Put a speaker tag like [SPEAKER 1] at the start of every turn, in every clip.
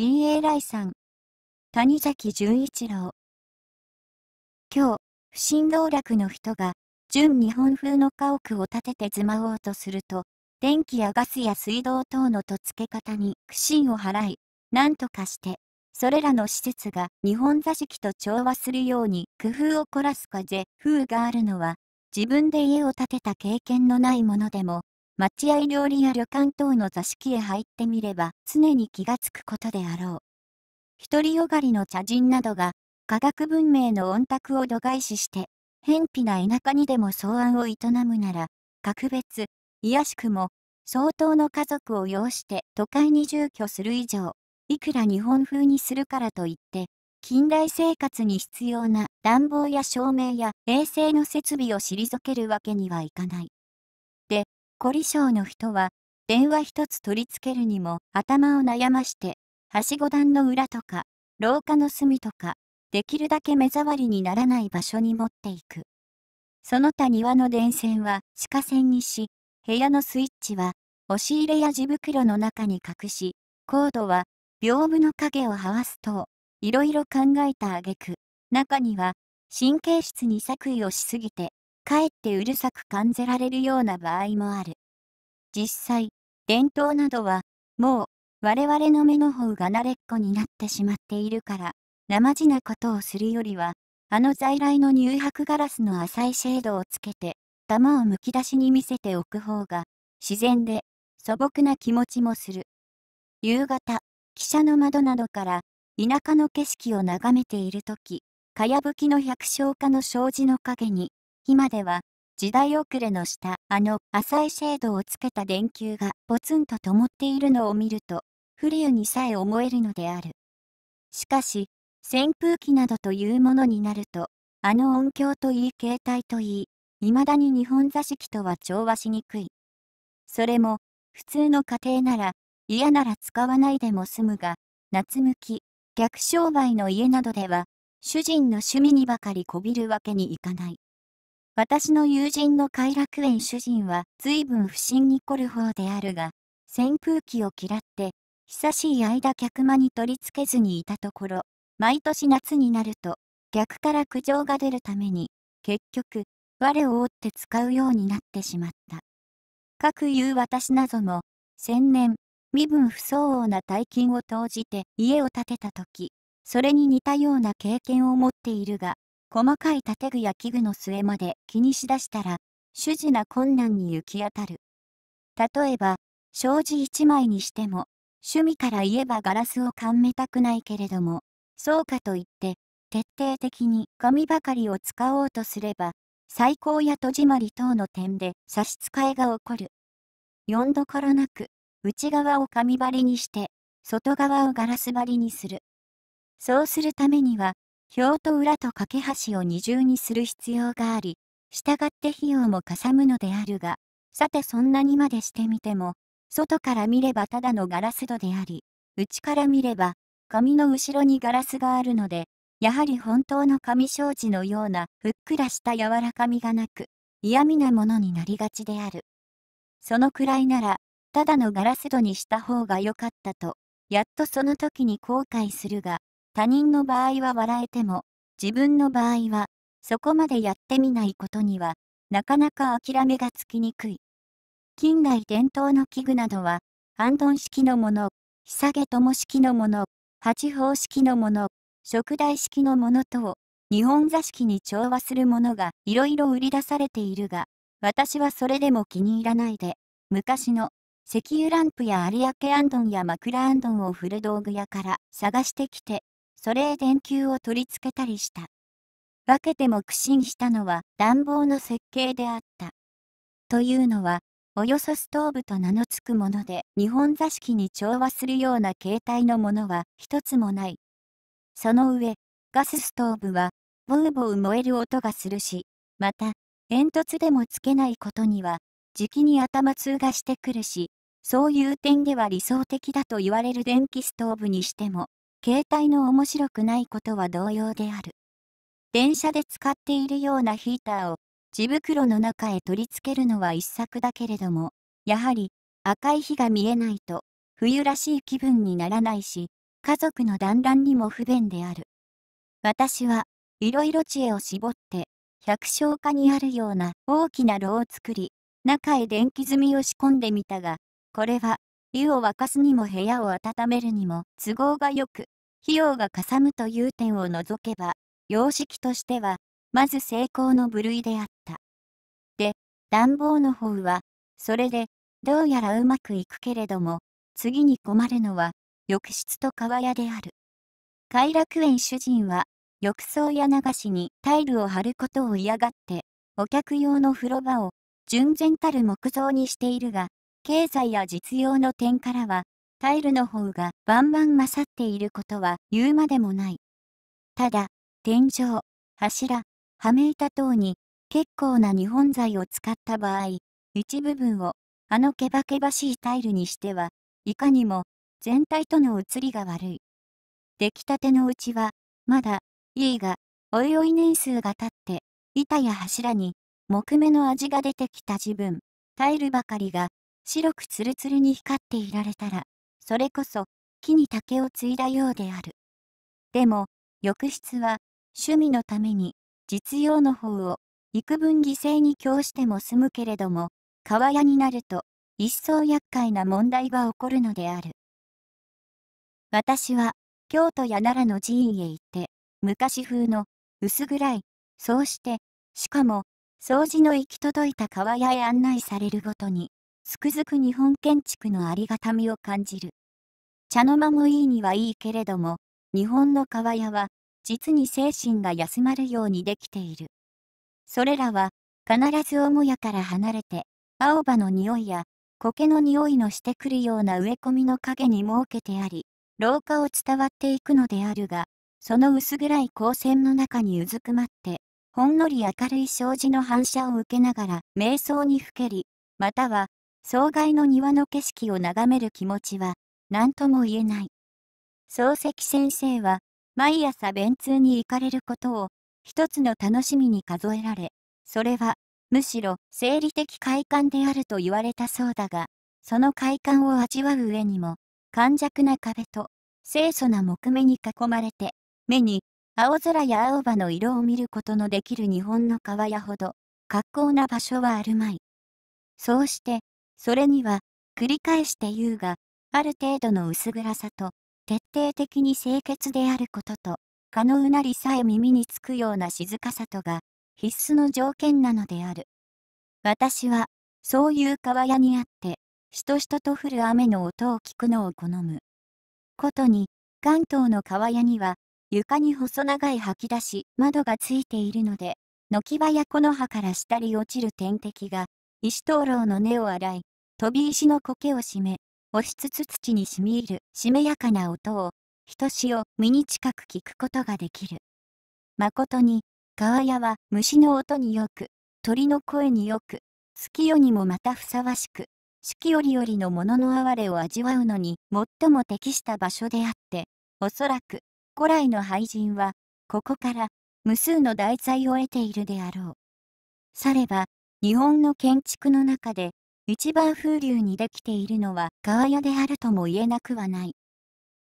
[SPEAKER 1] 陰影来さん。谷崎潤一郎。今日、不審道楽の人が、純日本風の家屋を建てて住まおうとすると、電気やガスや水道等のとつけ方に苦心を払い、何とかして、それらの施設が日本座敷と調和するように工夫を凝らすかぜ風があるのは、自分で家を建てた経験のないものでも、待合料理や旅館等の座敷へ入ってみれば常に気がつくことであろう。独りよがりの茶人などが科学文明の温卓を度外視して、偏僻な田舎にでも草案を営むなら、格別、いやしくも、相当の家族を要して都会に住居する以上、いくら日本風にするからといって、近代生活に必要な暖房や照明や衛生の設備を退けるわけにはいかない。凝り性の人は、電話一つ取り付けるにも頭を悩まして、はしご段の裏とか、廊下の隅とか、できるだけ目障りにならない場所に持っていく。その他庭の電線は地下線にし、部屋のスイッチは押し入れや地袋の中に隠し、コードは屏風の影をはわすといろいろ考えた挙句、中には神経質に作為をしすぎてかえってうるさく感じられるような場合もある。実際、伝統などは、もう、我々の目の方が慣れっこになってしまっているから、生地なことをするよりは、あの在来の乳白ガラスの浅いシェードをつけて、玉をむき出しに見せておく方が、自然で、素朴な気持ちもする。夕方、汽車の窓などから、田舎の景色を眺めているとき、かやぶきの百姓家の障子の陰に、今では時代遅れの下あの浅いシェードをつけた電球がポツンと灯っているのを見ると不流にさえ思えるのであるしかし扇風機などというものになるとあの音響といい携帯といい未だに日本座敷とは調和しにくいそれも普通の家庭なら嫌なら使わないでも済むが夏向き逆商売の家などでは主人の趣味にばかりこびるわけにいかない私の友人の偕楽園主人は随分不審に凝る方であるが、扇風機を嫌って、久しい間客間に取り付けずにいたところ、毎年夏になると、逆から苦情が出るために、結局、我を追って使うようになってしまった。かくいう私なども、千年、身分不相応な大金を投じて家を建てた時、それに似たような経験を持っているが、細かい建具や器具の末まで気にしだしたら、主事な困難に行き当たる。例えば、障子一枚にしても、趣味から言えばガラスをかんめたくないけれども、そうかといって、徹底的に紙ばかりを使おうとすれば、最高や戸締まり等の点で差し支えが起こる。読んどころなく、内側を紙張りにして、外側をガラス張りにする。そうするためには、表と裏と架け橋を二重にする必要があり、従って費用もかさむのであるが、さてそんなにまでしてみても、外から見ればただのガラス戸であり、内から見れば、紙の後ろにガラスがあるので、やはり本当の紙障子のようなふっくらした柔らかみがなく、嫌味なものになりがちである。そのくらいなら、ただのガラス戸にした方が良かったと、やっとその時に後悔するが、他人の場合は笑えても、自分の場合は、そこまでやってみないことには、なかなか諦めがつきにくい。近代伝統の器具などは、ハンドン式のもの、ひさげとも式のもの、八方式のもの、食台式のものと日本座敷に調和するものがいろいろ売り出されているが、私はそれでも気に入らないで、昔の石油ランプや有明アンドンや枕アンドンをる道具屋から探してきて、それへ電球を取り付けたりした。分けても苦心したのは暖房の設計であった。というのは、およそストーブと名の付くもので日本座敷に調和するような形態のものは一つもない。その上、ガスストーブは、ボウボウ燃える音がするし、また、煙突でもつけないことには、じきに頭痛がしてくるし、そういう点では理想的だと言われる電気ストーブにしても、携帯の面白くないことは同様である。電車で使っているようなヒーターを地袋の中へ取り付けるのは一作だけれども、やはり赤い火が見えないと冬らしい気分にならないし、家族の団らんにも不便である。私はいろいろ知恵を絞って、百姓家にあるような大きな炉を作り、中へ電気済みを仕込んでみたが、これは湯を沸かすにも部屋を温めるにも都合がよく、費用がかさむという点を除けば、様式としては、まず成功の部類であった。で、暖房の方は、それで、どうやらうまくいくけれども、次に困るのは、浴室と川屋である。偕楽園主人は、浴槽や流しにタイルを張ることを嫌がって、お客用の風呂場を、純然たる木造にしているが、経済や実用の点からは、タイルの方がバンバン勝っていることは言うまでもない。ただ、天井、柱、はめ板等に結構な日本材を使った場合、一部分をあのケバケバしいタイルにしては、いかにも全体との移りが悪い。出来たてのうちは、まだ、いいが、おいおい年数が経って、板や柱に、木目の味が出てきた自分、タイルばかりが、白くツルツルに光っていられたら、それこそ木に竹を継いだようである。でも、浴室は趣味のために実用の方を幾分犠牲に供しても済むけれども、川屋になると一層厄介な問題が起こるのである。私は京都や奈良の寺院へ行って昔風の薄暗いそうしてしかも掃除の行き届いた川屋へ案内されるごとにつくづく日本建築のありがたみを感じる。茶の間もいいにはいいけれども、日本の川屋は、実に精神が休まるようにできている。それらは、必ず母屋から離れて、青葉の匂いや、苔の匂いのしてくるような植え込みの影に設けてあり、廊下を伝わっていくのであるが、その薄暗い光線の中にうずくまって、ほんのり明るい障子の反射を受けながら瞑想にふけり、または障害の庭の景色を眺める気持ちは何とも言えない。漱石先生は毎朝便通に行かれることを一つの楽しみに数えられ、それはむしろ生理的快感であると言われたそうだが、その快感を味わう上にも、軟弱な壁と清楚な木目に囲まれて、目に青空や青葉の色を見ることのできる日本の川やほど、格好な場所はあるまい。そうして、それには、繰り返して言うが、ある程度の薄暗さと、徹底的に清潔であることと、可能なりさえ耳につくような静かさとが、必須の条件なのである。私は、そういう川屋にあって、しとしとと降る雨の音を聞くのを好む。ことに、関東の川屋には、床に細長い吐き出し、窓がついているので、軒場や木の葉から下り落ちる天敵が、石灯籠の根を洗い、飛び石の苔を締め、押しつつ土に染み入るしめやかな音を、ひとしお身に近く聞くことができる。まことに、川屋は虫の音によく、鳥の声によく、月夜にもまたふさわしく、四季折々のものの哀れを味わうのに最も適した場所であって、おそらく古来の俳人は、ここから無数の題材を得ているであろう。されば、日本の建築の中で一番風流にできているのは川屋であるとも言えなくはない。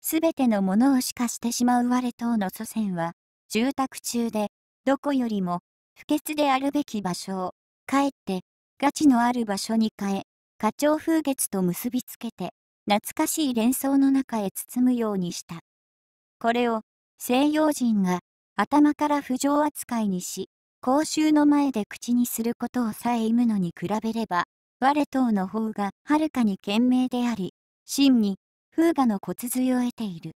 [SPEAKER 1] すべてのものをしかしてしまう我等の祖先は、住宅中で、どこよりも、不潔であるべき場所を、かえって、ガチのある場所に変え、花鳥風月と結びつけて、懐かしい連想の中へ包むようにした。これを、西洋人が、頭から不上扱いにし、公衆の前で口にすることをさえ忌むのに比べれば、我等の方がはるかに賢明であり、真に風雅の骨髄を得ている。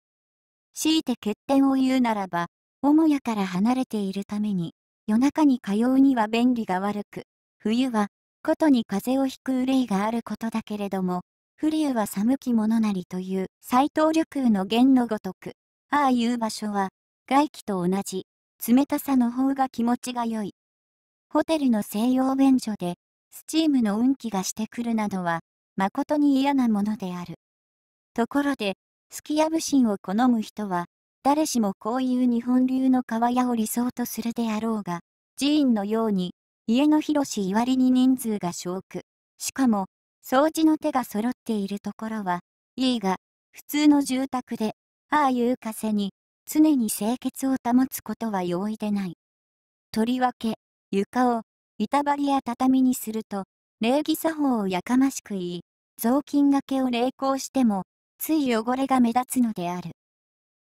[SPEAKER 1] 強いて欠点を言うならば、母屋から離れているために、夜中に通うには便利が悪く、冬は、ことに風邪をひく憂いがあることだけれども、不流は寒きものなりという斎藤緑の言のごとく、ああいう場所は、外気と同じ、冷たさの方が気持ちが良い。ホテルの西洋便所で、スチームの運気がしてくるなどは、誠に嫌なものである。ところで、すき家武神を好む人は、誰しもこういう日本流の川屋を理想とするであろうが、寺院のように、家の広しいりに人数が少く、しかも、掃除の手が揃っているところは、いいが、普通の住宅で、ああいう風に、常に清潔を保つことは容易でない。とりわけ、床を板張りや畳にすると、礼儀作法をやかましく言い、雑巾がけを励行しても、つい汚れが目立つのである。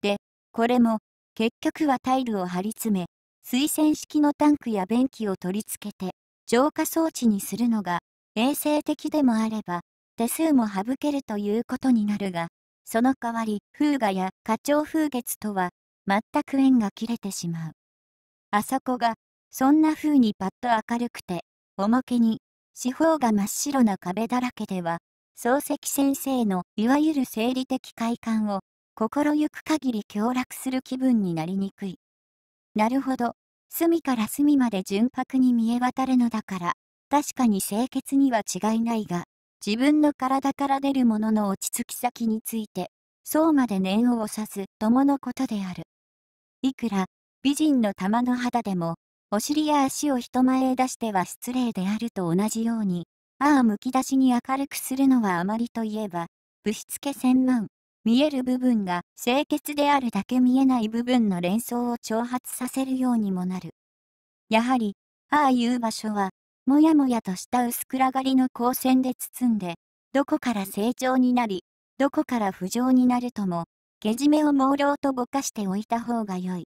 [SPEAKER 1] で、これも、結局はタイルを張り詰め、水洗式のタンクや便器を取り付けて、浄化装置にするのが、衛生的でもあれば、手数も省けるということになるが、その代わり、風雅や花鳥風月とは、全く縁が切れてしまう。あそこが、そんな風にパッと明るくて、おまけに、四方が真っ白な壁だらけでは、漱石先生のいわゆる生理的快感を、心ゆく限り強楽する気分になりにくい。なるほど、隅から隅まで純白に見え渡るのだから、確かに清潔には違いないが、自分の体から出るものの落ち着き先について、そうまで念を押さず友のことである。いくら、美人の玉の肌でも、お尻や足を人前へ出しては失礼であると同じように、ああむき出しに明るくするのはあまりといえば、ぶしつけ千万、見える部分が清潔であるだけ見えない部分の連想を挑発させるようにもなる。やはり、ああいう場所は、もやもやとした薄暗がりの光線で包んで、どこから成長になり、どこから浮上になるとも、けじめを朦朧とぼかしておいた方がよい。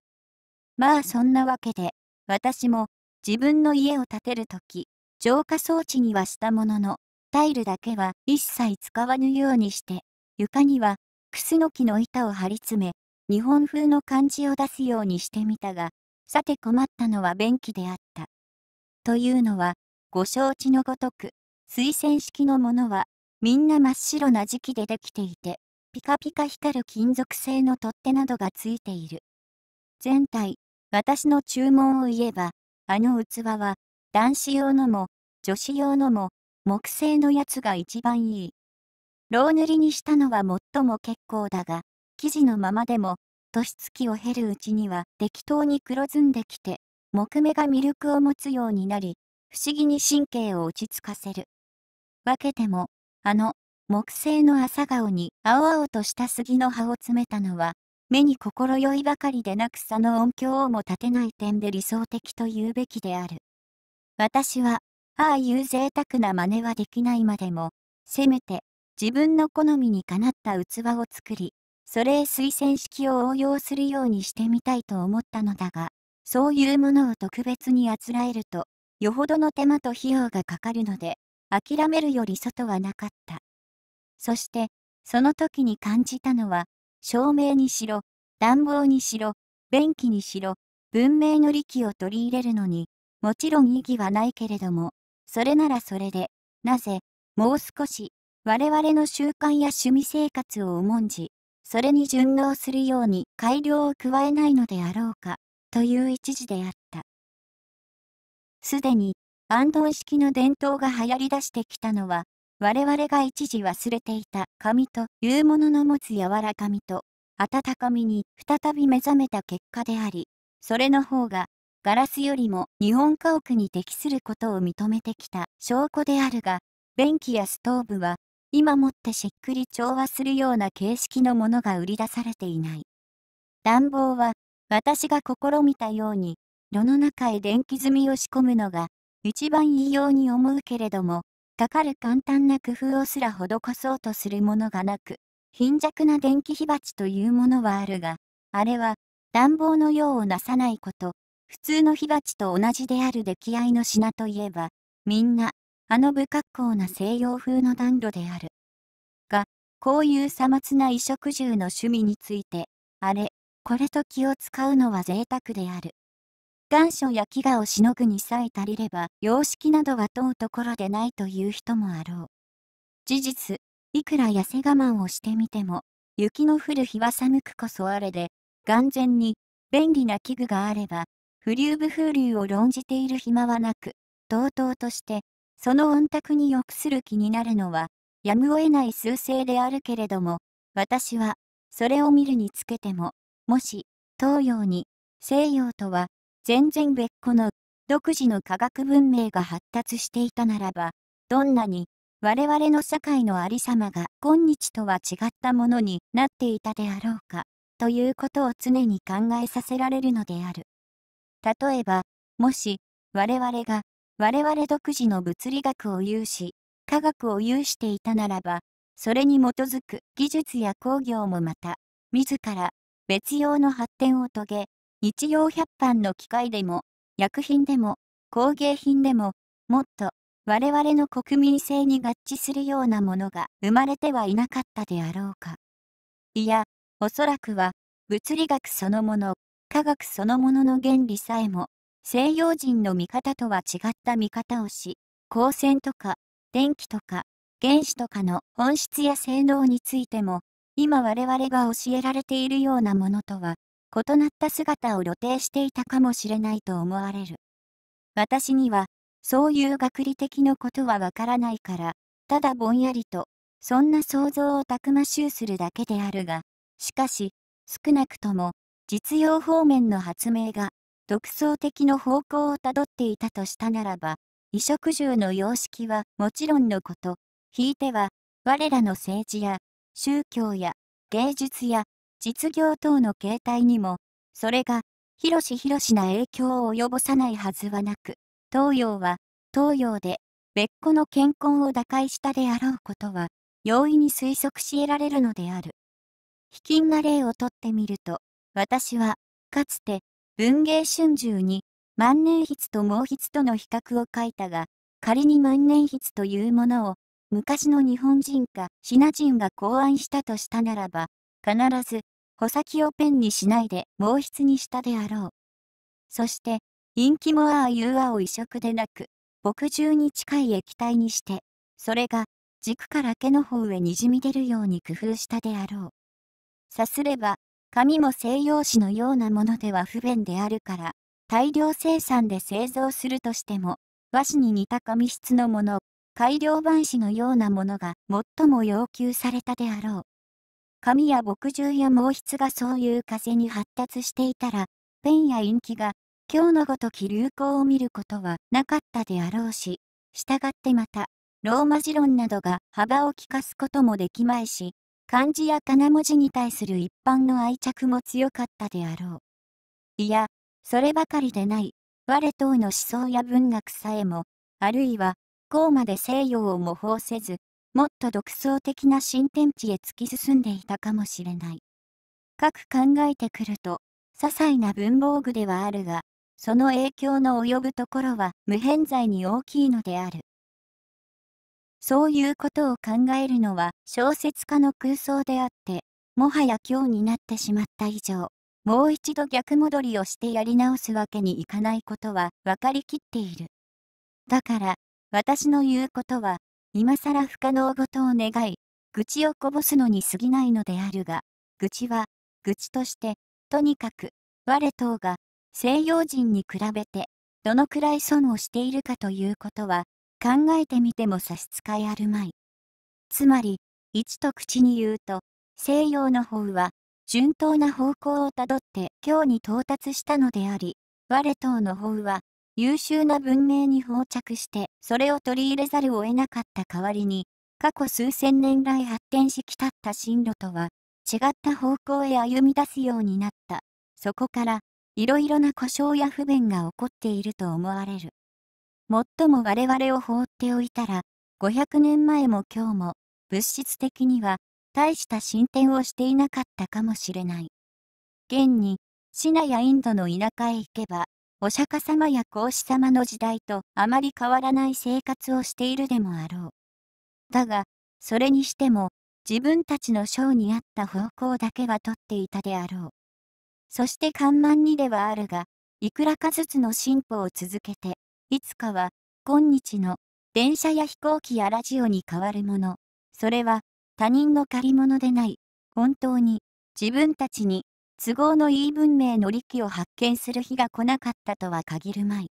[SPEAKER 1] まあそんなわけで、私も、自分の家を建てるとき、浄化装置にはしたものの、タイルだけは一切使わぬようにして、床には、クスノキの板を張り詰め、日本風の感じを出すようにしてみたが、さて困ったのは便器であった。というのは、ご承知のごとく、水洗式のものは、みんな真っ白な磁期でできていて、ピカピカ光る金属製の取っ手などがついている。全体、私の注文を言えば、あの器は、男子用のも、女子用のも、木製のやつが一番いい。ろう塗りにしたのは最も結構だが、生地のままでも、年月を経るうちには適当に黒ずんできて、木目がミルクを持つようになり、不思議に神経を落ち着かせる。分けても、あの、木製の朝顔に青々とした杉の葉を詰めたのは、目に心いばかりでなくその音響をも立てない点で理想的と言うべきである。私は、ああいう贅沢な真似はできないまでも、せめて、自分の好みにかなった器を作り、それへ推薦式を応用するようにしてみたいと思ったのだが、そういうものを特別にあつらえると、よほどの手間と費用がかかるので、諦めるより外はなかった。そして、その時に感じたのは、照明にしろ、暖房にしろ、便器にしろ、文明の利器を取り入れるのに、もちろん意義はないけれども、それならそれで、なぜ、もう少し、我々の習慣や趣味生活を重んじ、それに順応するように改良を加えないのであろうか、という一時であった。すでに、安藤式の伝統が流行り出してきたのは、我々が一時忘れていた紙というものの持つ柔らかみと温かみに再び目覚めた結果であり、それの方がガラスよりも日本家屋に適することを認めてきた証拠であるが、便器やストーブは今もってしっくり調和するような形式のものが売り出されていない。暖房は私が試みたように世の中へ電気済みを仕込むのが、一番いいように思うけれども、かかる簡単な工夫をすら施そうとするものがなく、貧弱な電気火鉢というものはあるが、あれは、暖房の用をなさないこと、普通の火鉢と同じである出来合いの品といえば、みんな、あの不格好な西洋風の暖炉である。が、こういうさまつな衣食住の趣味について、あれ、これと気を使うのは贅沢である。願書や飢餓をしのぐにさえ足りれば、様式などは問うところでないという人もあろう。事実、いくら痩せ我慢をしてみても、雪の降る日は寒くこそあれで、眼前に、便利な器具があれば、不流部風流を論じている暇はなく、とうとうとして、その温卓に欲する気になるのは、やむを得ない数勢であるけれども、私は、それを見るにつけても、もし、東洋に、西洋とは、全然別個の独自の科学文明が発達していたならば、どんなに我々の社会のありさまが今日とは違ったものになっていたであろうか、ということを常に考えさせられるのである。例えば、もし我々が我々独自の物理学を有し、科学を有していたならば、それに基づく技術や工業もまた、自ら別用の発展を遂げ、日用百般の機械でも、薬品でも、工芸品でも、もっと、我々の国民性に合致するようなものが生まれてはいなかったであろうか。いや、おそらくは、物理学そのもの、科学そのものの原理さえも、西洋人の見方とは違った見方をし、光線とか、電気とか、原子とかの本質や性能についても、今我々が教えられているようなものとは異なった姿を露呈していたかもしれないと思われる。私には、そういう学理的なことはわからないから、ただぼんやりと、そんな想像をたくましゅうするだけであるが、しかし、少なくとも、実用方面の発明が、独創的の方向をたどっていたとしたならば、衣食住の様式はもちろんのこと、ひいては、我らの政治や、宗教や、芸術や、実業等の形態にも、それが、広し広しな影響を及ぼさないはずはなく、東洋は、東洋で、別個の健康を打開したであろうことは、容易に推測し得られるのである。卑近な例をとってみると、私は、かつて、文芸春秋に、万年筆と毛筆との比較を書いたが、仮に万年筆というものを、昔の日本人かシナ人が考案したとしたならば、必ず、穂先をペンにしないで毛筆にしたであろう。そして、陰気もああいうあを移植でなく、墨汁に近い液体にして、それが軸から毛の方へにじみ出るように工夫したであろう。さすれば、紙も西洋紙のようなものでは不便であるから、大量生産で製造するとしても、和紙に似た紙質のもの、改良版紙のようなものが最も要求されたであろう。紙や墨汁や毛筆がそういう風に発達していたら、ペンや陰気が、今日のごとき流行を見ることはなかったであろうし、従ってまた、ローマ字論などが幅を利かすこともできまいし、漢字や金文字に対する一般の愛着も強かったであろう。いや、そればかりでない、我等の思想や文学さえも、あるいは、こうまで西洋を模倣せず、もっと独創的な新天地へ突き進んでいたかもしれない。かく考えてくると、些細な文房具ではあるが、その影響の及ぶところは無偏在に大きいのである。そういうことを考えるのは小説家の空想であって、もはや今日になってしまった以上、もう一度逆戻りをしてやり直すわけにいかないことは分かりきっている。だから、私の言うことは今更不可能ごとを願い、愚痴をこぼすのに過ぎないのであるが、愚痴は、愚痴として、とにかく、我等が、西洋人に比べて、どのくらい損をしているかということは、考えてみても差し支えあるまい。つまり、一と口に言うと、西洋の方は、順当な方向をたどって今日に到達したのであり、我等の方は、優秀な文明に包着して、それを取り入れざるを得なかった代わりに、過去数千年来発展しきたった進路とは、違った方向へ歩み出すようになった。そこから、いろいろな故障や不便が起こっていると思われる。もっとも我々を放っておいたら、500年前も今日も、物質的には、大した進展をしていなかったかもしれない。現に、シナやインドの田舎へ行けば、お釈迦様や孔子様の時代とあまり変わらない生活をしているでもあろう。だが、それにしても、自分たちの章に合った方向だけは取っていたであろう。そして緩慢にではあるが、いくらかずつの進歩を続けて、いつかは、今日の、電車や飛行機やラジオに変わるもの、それは、他人の借り物でない、本当に、自分たちに都合のいい文明の利器を発見する日が来なかったとは限るまい。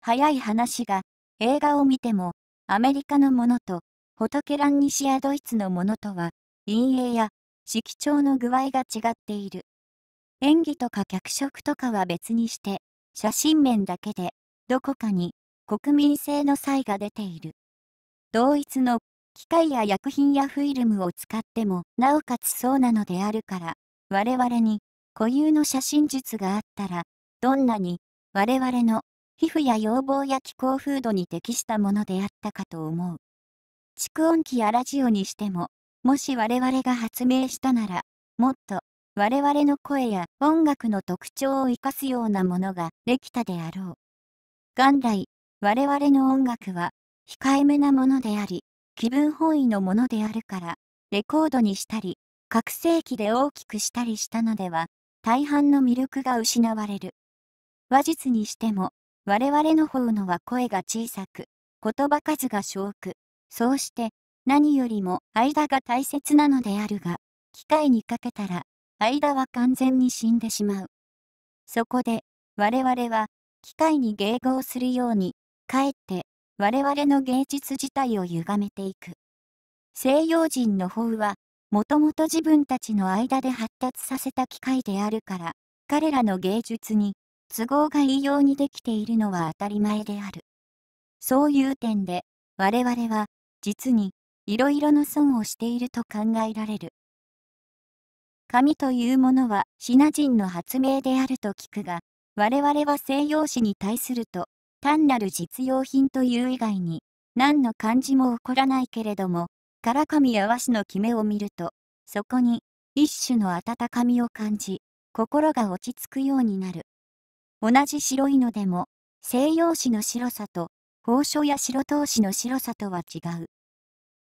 [SPEAKER 1] 早い話が、映画を見ても、アメリカのものと、仏蘭ラン西やドイツのものとは、陰影や色調の具合が違っている。演技とか脚色とかは別にして、写真面だけで、どこかに国民性の差異が出ている。同一の機械や薬品やフィルムを使っても、なおかつそうなのであるから、我々に固有の写真術があったら、どんなに我々の皮膚や要望や気候風土に適したものであったかと思う。蓄音機やラジオにしても、もし我々が発明したなら、もっと我々の声や音楽の特徴を生かすようなものができたであろう。元来、我々の音楽は控えめなものであり、気分本位のものであるから、レコードにしたり、拡声器で大きくしたりしたのでは大半の魅力が失われる。話術にしても、我々の方のは声が小さく、言葉数が少く、そうして何よりも間が大切なのであるが、機械にかけたら、間は完全に死んでしまう。そこで、我々は、機械に迎合するように、かえって、我々の芸術自体を歪めていく。西洋人の方は、もともと自分たちの間で発達させた機械であるから、彼らの芸術に都合がいいようにできているのは当たり前である。そういう点で、我々は、実に、いろいろの損をしていると考えられる。紙というものはシナ人の発明であると聞くが、我々は西洋史に対すると、単なる実用品という以外に、何の感じも起こらないけれども、唐紙や和紙のキメを見ると、そこに一種の温かみを感じ、心が落ち着くようになる。同じ白いのでも、西洋紙の白さと、宝書や白通紙の白さとは違う。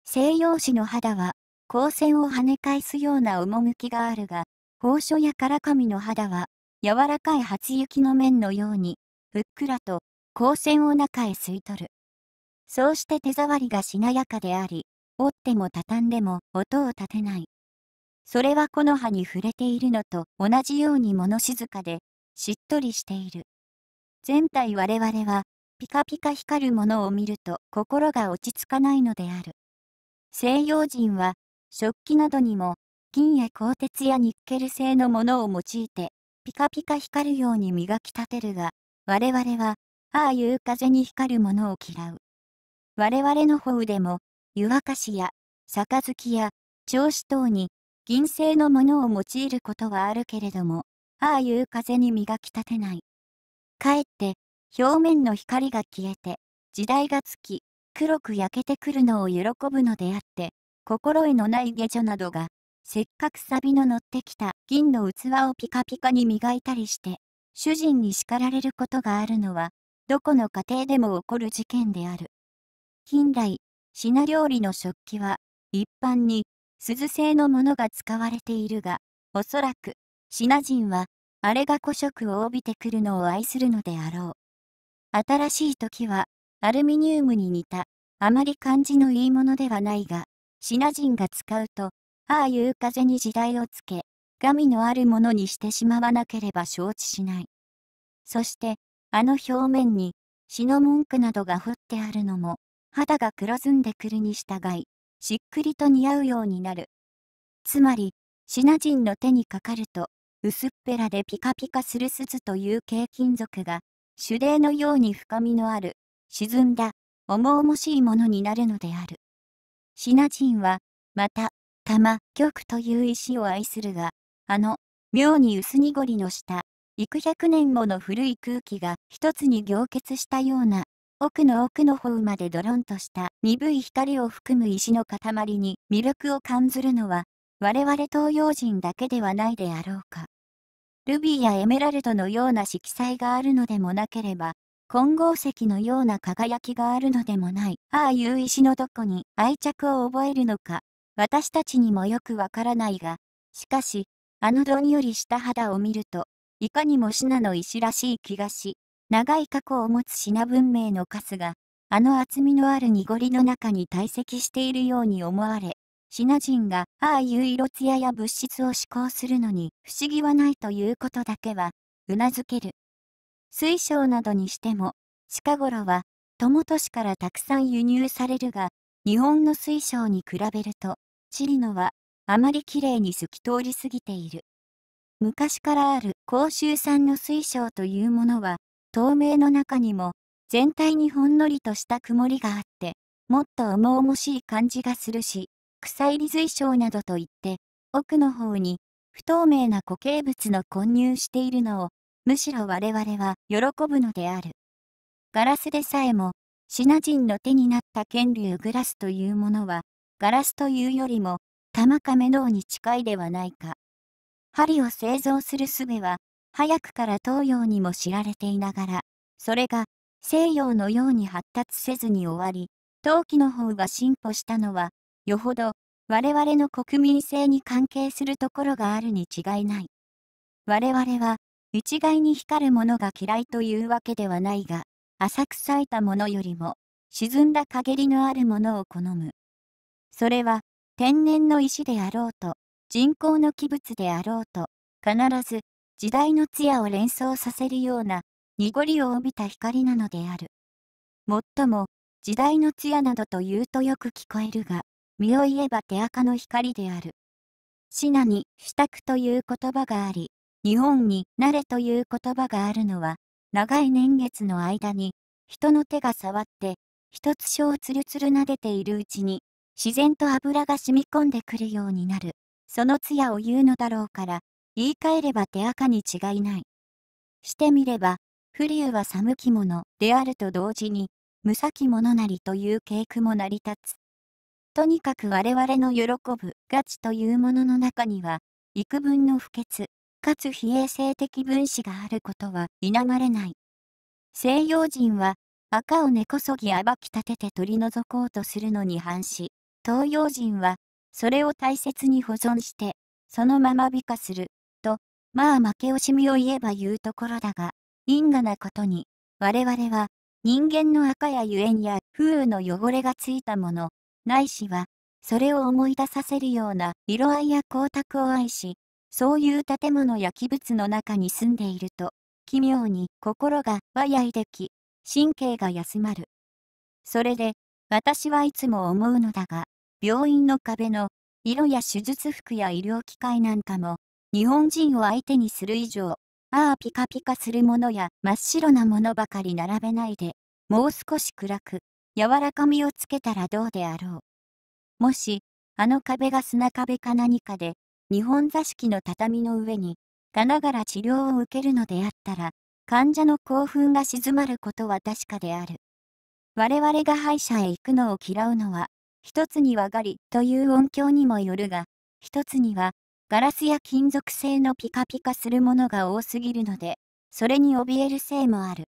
[SPEAKER 1] 西洋紙の肌は、光線を跳ね返すような趣があるが、宝書や唐紙の肌は、柔らかい初雪の面のように、ふっくらと光線を中へ吸い取る。そうして手触りがしなやかであり、折っても畳んでも音を立てない。それは木の葉に触れているのと同じように物静かで、しっとりしている。全体我々は、ピカピカ光るものを見ると心が落ち着かないのである。西洋人は、食器などにも、金や鋼鉄やニッケル製のものを用いて、ピカピカ光るように磨き立てるが、我々は、ああいう風に光るものを嫌う。我々の方でも、湯沸かしや、杯や、調子等に、銀製のものを用いることはあるけれども、ああいう風に磨き立てない。かえって、表面の光が消えて、時代がつき、黒く焼けてくるのを喜ぶのであって、心得のない下女などが、せっかくサビの乗ってきた銀の器をピカピカに磨いたりして、主人に叱られることがあるのは、どこの家庭でも起こる事件である。近来、品料理の食器は、一般に、鈴製のものが使われているが、おそらく、品人は、あれが古色を帯びてくるのを愛するのであろう。新しい時は、アルミニウムに似た、あまり感じのいいものではないが、品人が使うと、ああいう風に時代をつけ、神のあるものにしてしまわなければ承知しない。そして、あの表面に、詩の文句などが彫ってあるのも、肌が黒ずんでくるに従い、しっくりと似合うようになる。つまり、シナ人の手にかかると、薄っぺらでピカピカする鈴という軽金属が、手礼のように深みのある、沈んだ、重々しいものになるのである。シナ人は、また、玉、玉という石を愛するが、あの、妙に薄濁りのした、幾百年もの古い空気が一つに凝結したような奥の奥の方までドロンとした鈍い光を含む石の塊に魅力を感じるのは、我々東洋人だけではないであろうか。ルビーやエメラルドのような色彩があるのでもなければ、混合石のような輝きがあるのでもない、ああいう石のどこに愛着を覚えるのか、私たちにもよくわからないが、しかし、あのどんよりした肌を見ると、いかにもシナの石らしい気がし、長い過去を持つシナ文明のカスが、あの厚みのある濁りの中に堆積しているように思われ、シナ人がああいう色艶や物質を思考するのに不思議はないということだけは、うなずける。水晶などにしても、近頃は、友都市からたくさん輸入されるが、日本の水晶に比べると、チリノは、あまりきれいに透き通りすぎている。昔からある甲州産の水晶というものは、透明の中にも、全体にほんのりとした曇りがあって、もっと重々しい感じがするし、草入り水晶などといって、奥の方に、不透明な固形物の混入しているのを、むしろ我々は喜ぶのである。ガラスでさえも、シナ人の手になった剣竜グラスというものは、ガラスというよりも、玉亀脳に近いではないか。針を製造する術は、早くから東洋にも知られていながら、それが西洋のように発達せずに終わり、陶器の方が進歩したのは、よほど我々の国民性に関係するところがあるに違いない。我々は一概に光るものが嫌いというわけではないが、浅く咲いたものよりも沈んだ陰りのあるものを好む。それは天然の石であろうと、人工の器物であろうと、必ず時代の艶を連想させるような濁りを帯びた光なのである。もっとも、時代の艶などと言うとよく聞こえるが、身を言えば手垢の光である。シナに、支度という言葉があり、日本に慣れという言葉があるのは、長い年月の間に、人の手が触って、一つ章をつるつる撫でているうちに、自然と油が染み込んでくるようになる。その艶を言うのだろうから、言い換えれば手垢に違いない。してみれば、不流は寒き者であると同時に、無先者なりという景句も成り立つ。とにかく我々の喜ぶガチというものの中には、幾分の不潔、かつ非衛生的分子があることは否まれない。西洋人は、赤を根こそぎ暴き立てて取り除こうとするのに反し、東洋人は、それを大切に保存して、そのまま美化するまあ負け惜しみを言えば言うところだが、因果なことに、我々は人間の赤やゆえんや風雨の汚れがついたもの、ないしは、それを思い出させるような色合いや光沢を愛し、そういう建物や器物の中に住んでいると、奇妙に心が和やいでき、神経が休まる。それで、私はいつも思うのだが、病院の壁の色や手術服や医療機械なんかも、日本人を相手にする以上、ああピカピカするものや真っ白なものばかり並べないで、もう少し暗く、柔らかみをつけたらどうであろう。もし、あの壁が砂壁か何かで、日本座敷の畳の上に、がながら治療を受けるのであったら、患者の興奮が静まることは確かである。我々が歯医者へ行くのを嫌うのは、一つには狩りという音響にもよるが、一つにはガラスや金属製のピカピカするものが多すぎるので、それに怯えるせいもある。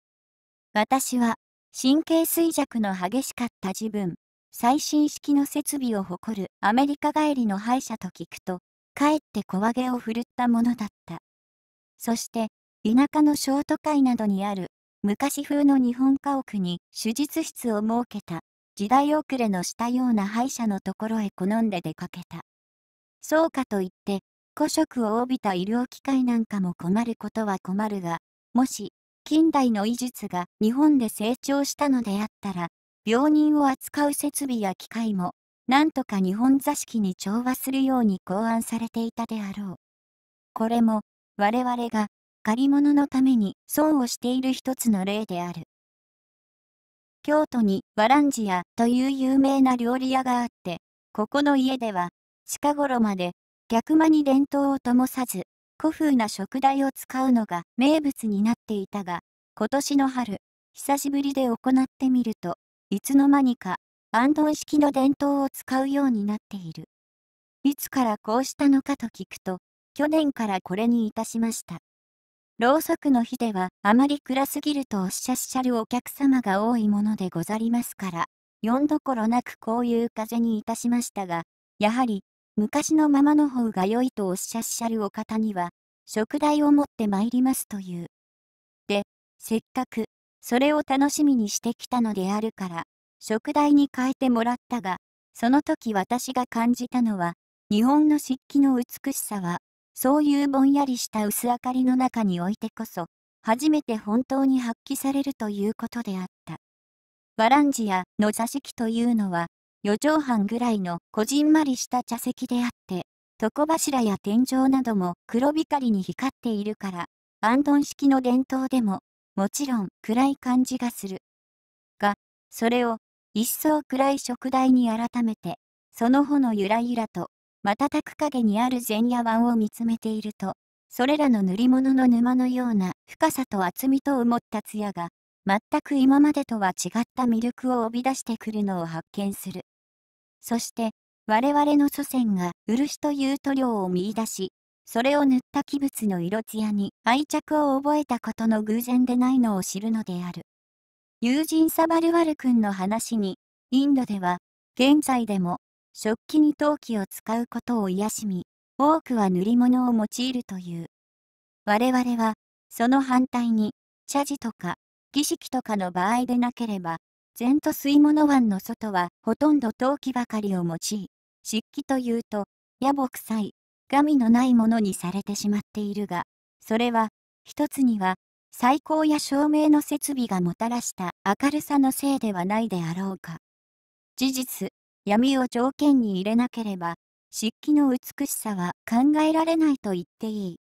[SPEAKER 1] 私は、神経衰弱の激しかった自分、最新式の設備を誇るアメリカ帰りの歯医者と聞くと、かえって小揚げを振るったものだった。そして、田舎のショート会などにある、昔風の日本家屋に手術室を設けた、時代遅れのしたような歯医者のところへ好んで出かけた。そうかといって、個色を帯びた医療機械なんかも困ることは困るが、もし、近代の医術が日本で成長したのであったら、病人を扱う設備や機械も、なんとか日本座敷に調和するように考案されていたであろう。これも、我々が借り物のために損をしている一つの例である。京都にワランジアという有名な料理屋があって、ここの家では近頃まで逆間に伝統を灯さず、古風な食材を使うのが名物になっていたが、今年の春、久しぶりで行ってみると、いつの間にか、安藤式の伝統を使うようになっている。いつからこうしたのかと聞くと、去年からこれにいたしました。ろうそくの火ではあまり暗すぎるとおっしゃっしゃるお客様が多いものでござりますから、んどころなくこういう風にいたしましたが、やはり昔のままの方が良いとおっしゃっしゃるお方には、食材を持って参りますという。で、せっかく、それを楽しみにしてきたのであるから、食材に変えてもらったが、その時私が感じたのは、日本の漆器の美しさは、そういうぼんやりした薄明かりの中においてこそ、初めて本当に発揮されるということであった。ワランジアの座敷というのは、4畳半ぐらいのこじんまりした茶席であって、床柱や天井なども黒光りに光っているから、アンン式の伝統でも、もちろん暗い感じがする。が、それを一層暗い食台に改めて、その穂のゆらゆらと、瞬く影にある前夜湾を見つめていると、それらの塗り物の沼のような深さと厚みと思った艶が、全く今までとは違った魅力を帯び出してくるのを発見する。そして我々の祖先が漆という塗料を見出し、それを塗った器物の色艶に愛着を覚えたことの偶然でないのを知るのである。友人サバルワル君の話に、インドでは、現在でも、食器に陶器を使うことを癒しみ、多くは塗り物を用いるという。我々は、その反対に、茶事とか、儀式とかの場合でなければ、禅と水物湾の外はほとんど陶器ばかりを用い、漆器というと、野暮臭い、神のないものにされてしまっているが、それは、一つには、最高や照明の設備がもたらした明るさのせいではないであろうか。事実、闇を条件に入れなければ、漆器の美しさは考えられないと言っていい。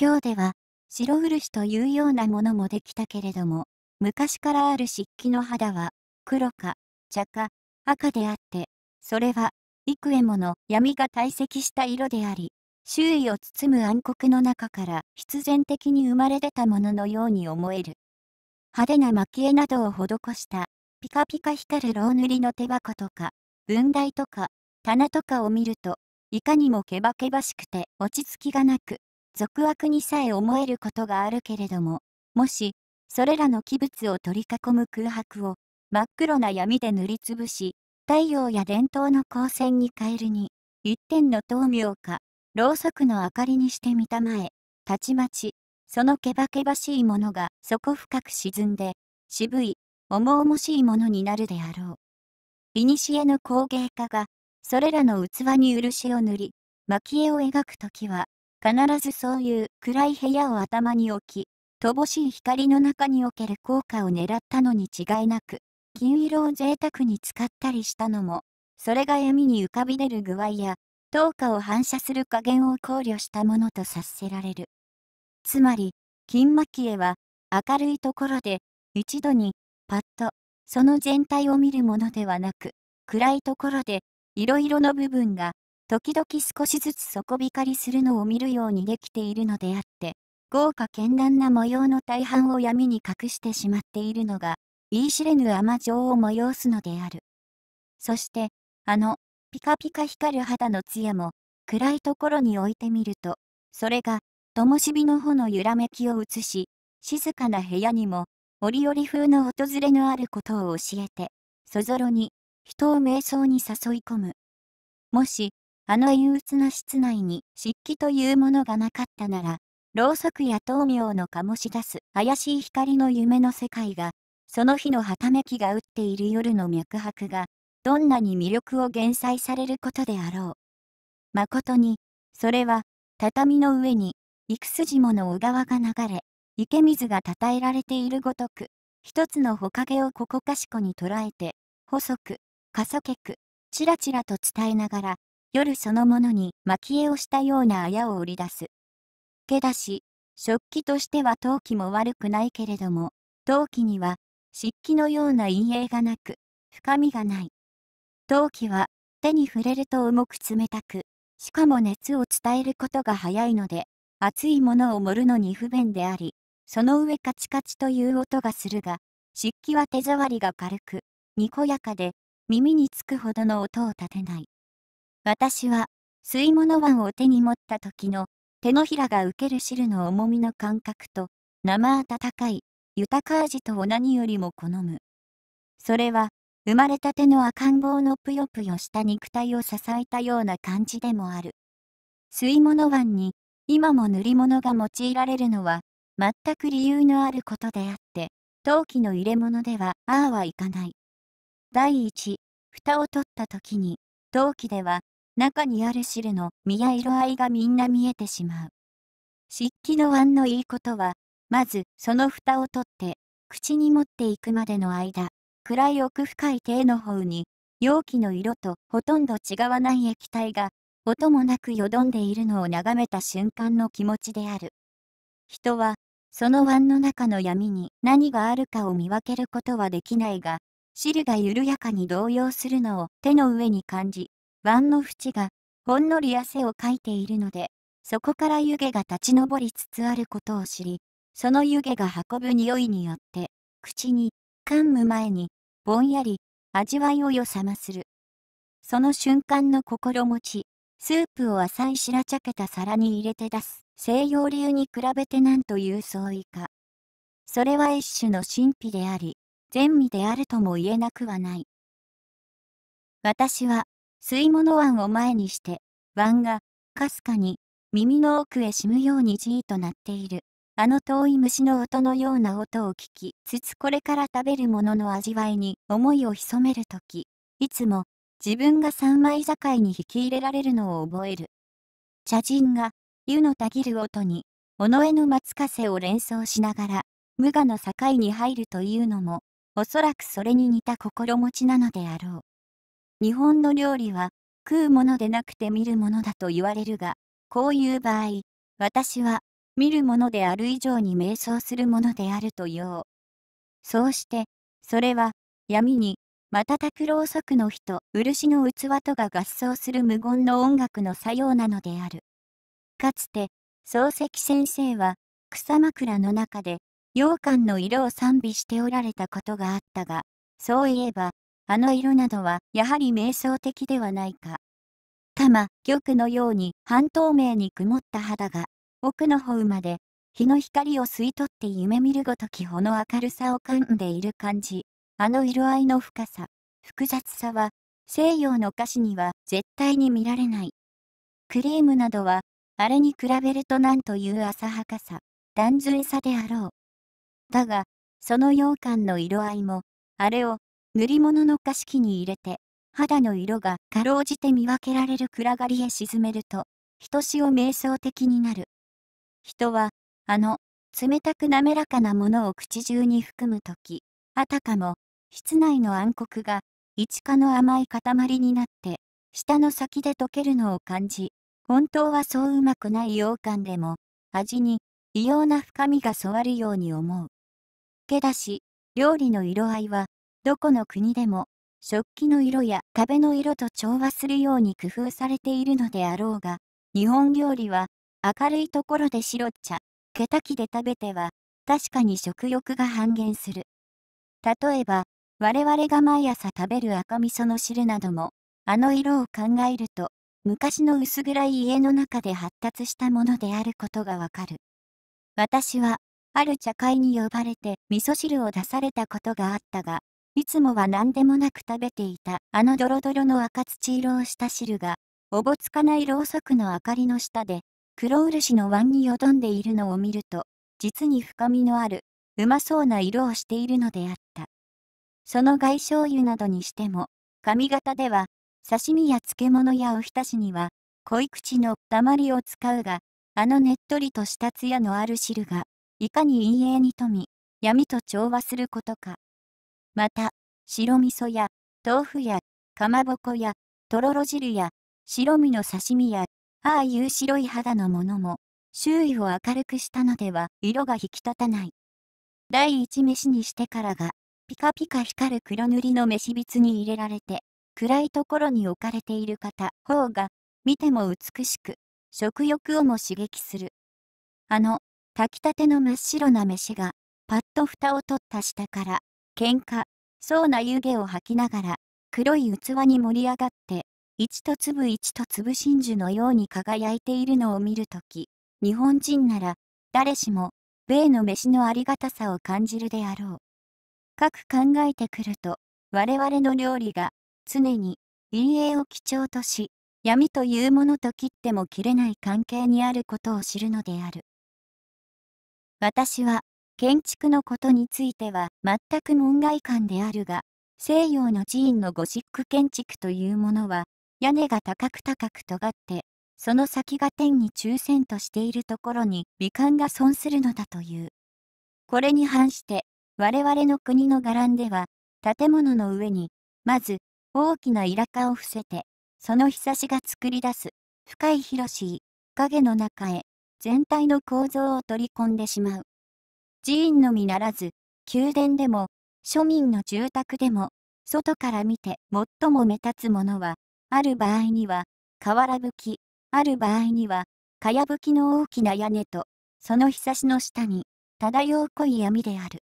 [SPEAKER 1] 今日では、白漆というようなものもできたけれども、昔からある漆器の肌は黒か茶か赤であってそれは幾重もの闇が堆積した色であり周囲を包む暗黒の中から必然的に生まれ出たもののように思える派手な蒔絵などを施したピカピカ光るろう塗りの手箱とか文台とか棚とかを見るといかにもけばけばしくて落ち着きがなく俗悪にさえ思えることがあるけれどももしそれらの器物を取り囲む空白を真っ黒な闇で塗りつぶし、太陽や伝統の光線に変えるに、一点の灯明か、ろうそくの明かりにして見たまえ、たちまち、そのけばけばしいものが底深く沈んで、渋い、重々しいものになるであろう。古の工芸家が、それらの器に漆を塗り、蒔絵を描くときは、必ずそういう暗い部屋を頭に置き、乏しい光の中における効果を狙ったのに違いなく、金色を贅沢に使ったりしたのも、それが闇に浮かび出る具合や、灯火を反射する加減を考慮したものと察せられる。つまり、金巻絵は、明るいところで、一度に、パッと、その全体を見るものではなく、暗いところで、いろいろの部分が、時々少しずつ底光りするのを見るようにできているのであって、豪華絢爛な模様の大半を闇に隠してしまっているのが、言い知れぬ甘情を催すのである。そして、あの、ピカピカ光る肌の艶も、暗いところに置いてみると、それが、灯火の穂の揺らめきを映し、静かな部屋にも、折々風の訪れのあることを教えて、そぞろに、人を瞑想に誘い込む。もし、あの憂鬱な室内に漆器というものがなかったなら、ろうそくや灯明の醸し出す怪しい光の夢の世界が、その日のはためきが打っている夜の脈拍が、どんなに魅力を減災されることであろう。誠に、それは、畳の上に、幾筋もの小川が流れ、池水が称えられているごとく、一つのほかげをここかしこに捉えて、細く、かそけく、ちらちらと伝えながら、夜そのものに蒔絵をしたような綾を織り出す。けだし、食器としては陶器も悪くないけれども、陶器には漆器のような陰影がなく、深みがない。陶器は手に触れると重く冷たく、しかも熱を伝えることが早いので、熱いものを盛るのに不便であり、その上カチカチという音がするが、漆器は手触りが軽く、にこやかで、耳につくほどの音を立てない。私は、吸い物碗を手に持った時の、手のひらが受ける汁の重みの感覚と、生温かい、豊か味とを何よりも好む。それは、生まれたての赤ん坊のぷよぷよした肉体を支えたような感じでもある。吸い物湾に、今も塗り物が用いられるのは、全く理由のあることであって、陶器の入れ物では、ああはいかない。第一、蓋を取った時に、陶器では、中にある汁の身や色合いがみんな見えてしまう。漆器の椀のいいことは、まずその蓋を取って、口に持っていくまでの間、暗い奥深い底の方に、容器の色とほとんど違わない液体が、音もなくよどんでいるのを眺めた瞬間の気持ちである。人は、その椀の中の闇に何があるかを見分けることはできないが、汁が緩やかに動揺するのを手の上に感じ、腕の縁がほんのり汗をかいているので、そこから湯気が立ち上りつつあることを知り、その湯気が運ぶ匂いによって、口に、噛む前に、ぼんやり、味わいをよさまする。その瞬間の心持ち、スープを浅い白茶けた皿に入れて出す、西洋流に比べてなんという相違か。それは一種の神秘であり、善味であるとも言えなくはない。私は、い物湾を前にして、湾が、かすかに、耳の奥へしむようにじーとなっている。あの遠い虫の音のような音を聞きつつこれから食べるものの味わいに思いを潜めるとき、いつも自分が三枚境に引き入れられるのを覚える。茶人が湯のたぎる音に、尾上の松風を連想しながら、無我の境に入るというのも、おそらくそれに似た心持ちなのであろう。日本の料理は食うものでなくて見るものだと言われるが、こういう場合、私は見るものである以上に瞑想するものであると言おう。そうして、それは闇に瞬くろうそくの火と漆の器とが合奏する無言の音楽の作用なのである。かつて、漱石先生は草枕の中で羊羹の色を賛美しておられたことがあったが、そういえば、あの色などはやはり瞑想的ではないか。玉、玉のように半透明に曇った肌が、奥の方まで日の光を吸い取って夢見るごときほの明るさを噛んでいる感じ。あの色合いの深さ、複雑さは、西洋の歌詞には絶対に見られない。クリームなどは、あれに比べるとなんという浅はかさ、断髄さであろう。だが、その羊羹の色合いも、あれを塗り物の湿器に入れて、肌の色がかろうじて見分けられる暗がりへ沈めると、ひとしを瞑想的になる。人は、あの、冷たく滑らかなものを口中に含む時あたかも、室内の暗黒が、一化の甘い塊になって、舌の先で溶けるのを感じ、本当はそううまくない羊羹でも、味に異様な深みが添わるように思う。けだし、料理の色合いは、どこの国でも食器の色や壁の色と調和するように工夫されているのであろうが、日本料理は明るいところで白茶、ケタキで食べては確かに食欲が半減する。例えば、我々が毎朝食べる赤味噌の汁なども、あの色を考えると、昔の薄暗い家の中で発達したものであることがわかる。私は、ある茶会に呼ばれて味噌汁を出されたことがあったが、いつもは何でもなく食べていたあのドロドロの赤土色をした汁が、おぼつかないろうそくの明かりの下で、黒漆の腕によどんでいるのを見ると、実に深みのある、うまそうな色をしているのであった。その外醤油などにしても、髪型では、刺身や漬物やおひたしには、濃い口のたまりを使うが、あのねっとりとした艶のある汁が、いかに陰影に富み、闇と調和することか。また、白味噌や、豆腐や、かまぼこや、とろろ汁や、白身の刺身や、ああいう白い肌のものも、周囲を明るくしたのでは色が引き立たない。第一飯にしてからが、ピカピカ光る黒塗りの飯筆に入れられて、暗いところに置かれている方、方が、見ても美しく、食欲をも刺激する。あの、炊きたての真っ白な飯が、パッと蓋を取った下から、喧嘩、そうな湯気を吐きながら、黒い器に盛り上がって、一と粒一と粒真珠のように輝いているのを見るとき、日本人なら、誰しも、米の飯のありがたさを感じるであろう。かく考えてくると、我々の料理が、常に、陰影を基調とし、闇というものと切っても切れない関係にあることを知るのである。私は、建築のことについては全く門外観であるが、西洋の寺院のゴシック建築というものは、屋根が高く高く尖って、その先が天に抽選としているところに美観が損するのだという。これに反して、我々の国の伽藍では、建物の上に、まず、大きなイラカを伏せて、その日差しが作り出す、深い広しい、影の中へ、全体の構造を取り込んでしまう。寺院のみならず、宮殿でも、庶民の住宅でも、外から見て最も目立つものは、ある場合には、瓦葺き、ある場合には、かやぶきの大きな屋根と、そのひさしの下に、漂う濃い闇である。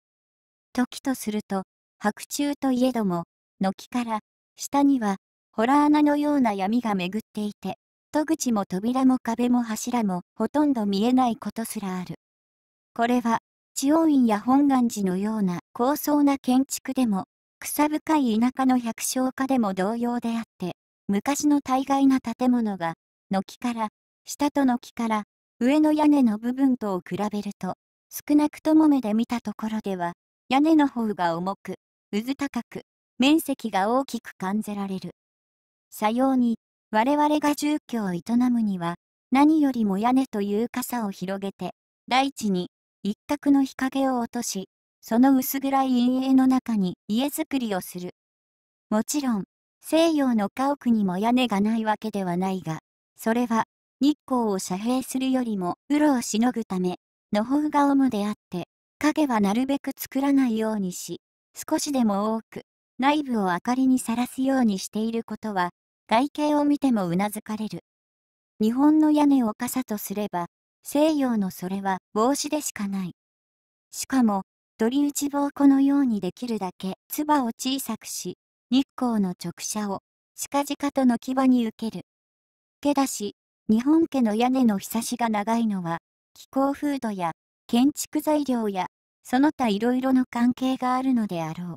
[SPEAKER 1] 時とすると、白昼といえども、軒から、下には、ホラー穴のような闇が巡っていて、戸口も扉も壁も柱もほとんど見えないことすらある。これは、地恩院や本願寺のような高層な建築でも、草深い田舎の百姓家でも同様であって、昔の大概な建物が、軒から、下と軒から、上の屋根の部分とを比べると、少なくとも目で見たところでは、屋根の方が重く、うず高く、面積が大きく感じられる。さように、我々が住居を営むには、何よりも屋根という傘を広げて、大地に一角の日陰を落とし、その薄暗い陰影の中に家づくりをする。もちろん、西洋の家屋にも屋根がないわけではないが、それは日光を遮蔽するよりもうろをしのぐため、の方が主であって、影はなるべく作らないようにし、少しでも多く、内部を明かりにさらすようにしていることは、外形を見てもうなずかれる。日本の屋根を傘とすれば、西洋のそれは帽子でしかない。しかも、鳥打ち棒子のようにできるだけ唾を小さくし、日光の直射を、近々との牙に受ける。けだし、日本家の屋根のひさしが長いのは、気候風土や建築材料や、その他いろいろの関係があるのであろう。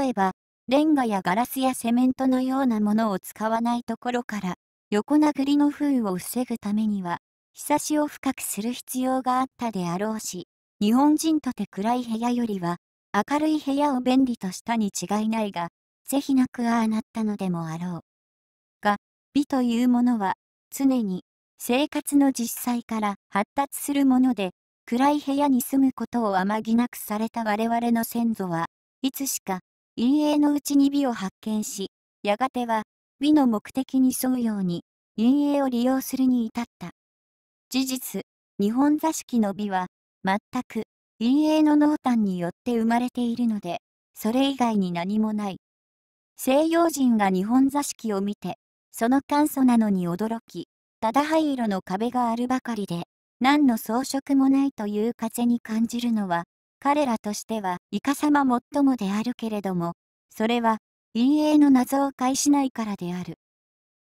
[SPEAKER 1] 例えば、レンガやガラスやセメントのようなものを使わないところから、横殴りの風を防ぐためには、日差しを深くする必要があったであろうし、日本人とて暗い部屋よりは、明るい部屋を便利としたに違いないが、是非なくああなったのでもあろう。が、美というものは、常に、生活の実際から発達するもので、暗い部屋に住むことを甘ぎなくされた我々の先祖は、いつしか、陰影のうちに美を発見し、やがては、美の目的に沿うように、陰影を利用するに至った。事実、日本座敷の美は、全く、陰影の濃淡によって生まれているので、それ以外に何もない。西洋人が日本座敷を見て、その簡素なのに驚き、ただ灰色の壁があるばかりで、何の装飾もないという風に感じるのは、彼らとしては、いかさまもっともであるけれども、それは、陰影の謎を介しないからである。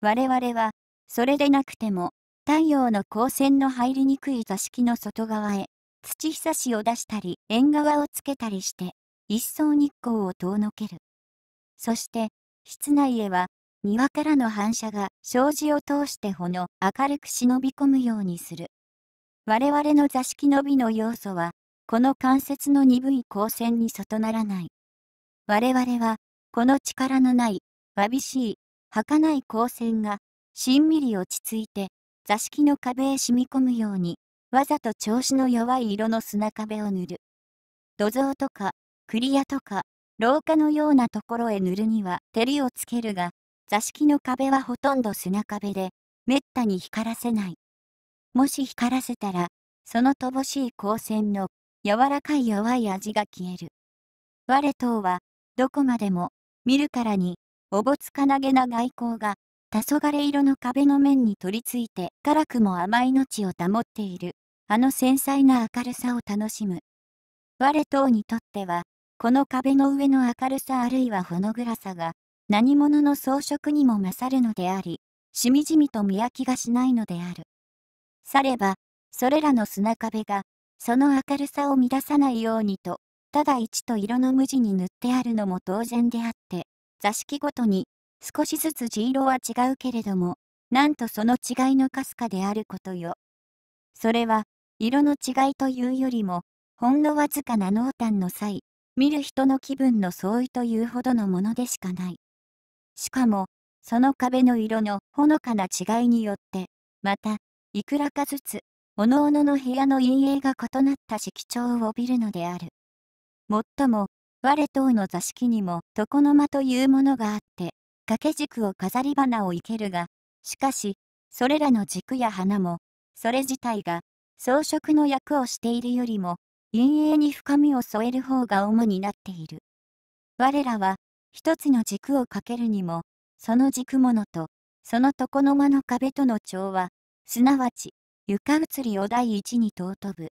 [SPEAKER 1] 我々は、それでなくても、太陽の光線の入りにくい座敷の外側へ、土ひさしを出したり、縁側をつけたりして、一層日光を遠のける。そして、室内へは、庭からの反射が障子を通して炎の明るく忍び込むようにする。我々の座敷の美の要素は、この関節の鈍い光線に外ならない。我々は、この力のない、わびしい、儚い光線が、しんみり落ち着いて、座敷の壁へ染み込むように、わざと調子の弱い色の砂壁を塗る。土蔵とか、クリアとか、廊下のようなところへ塗るには照りをつけるが、座敷の壁はほとんど砂壁で、めったに光らせない。もし光らせたら、その乏しい光線の柔らかい弱い味が消える。我等は、どこまでも、見るからに、おぼつかなげな外交が、黄昏色の壁の面に取り付いて辛くも甘い命を保っているあの繊細な明るさを楽しむ我等にとってはこの壁の上の明るさあるいはほの暗さが何者の装飾にも勝るのでありしみじみと見飽きがしないのであるさればそれらの砂壁がその明るさを乱さないようにとただ一と色の無地に塗ってあるのも当然であって座敷ごとに少しずつ地色は違うけれども、なんとその違いのかすかであることよ。それは、色の違いというよりも、ほんのわずかな濃淡の際、見る人の気分の相違というほどのものでしかない。しかも、その壁の色のほのかな違いによって、また、いくらかずつ、おのおのの部屋の陰影が異なった色調を帯びるのである。もっとも、我等の座敷にも床の間というものがあって、掛け軸を飾り花を生けるが、しかし、それらの軸や花も、それ自体が、装飾の役をしているよりも、陰影に深みを添える方が主になっている。我らは、一つの軸をかけるにも、その軸物と、その床の間の壁との調和、すなわち、床移りを第一に尊ぶ。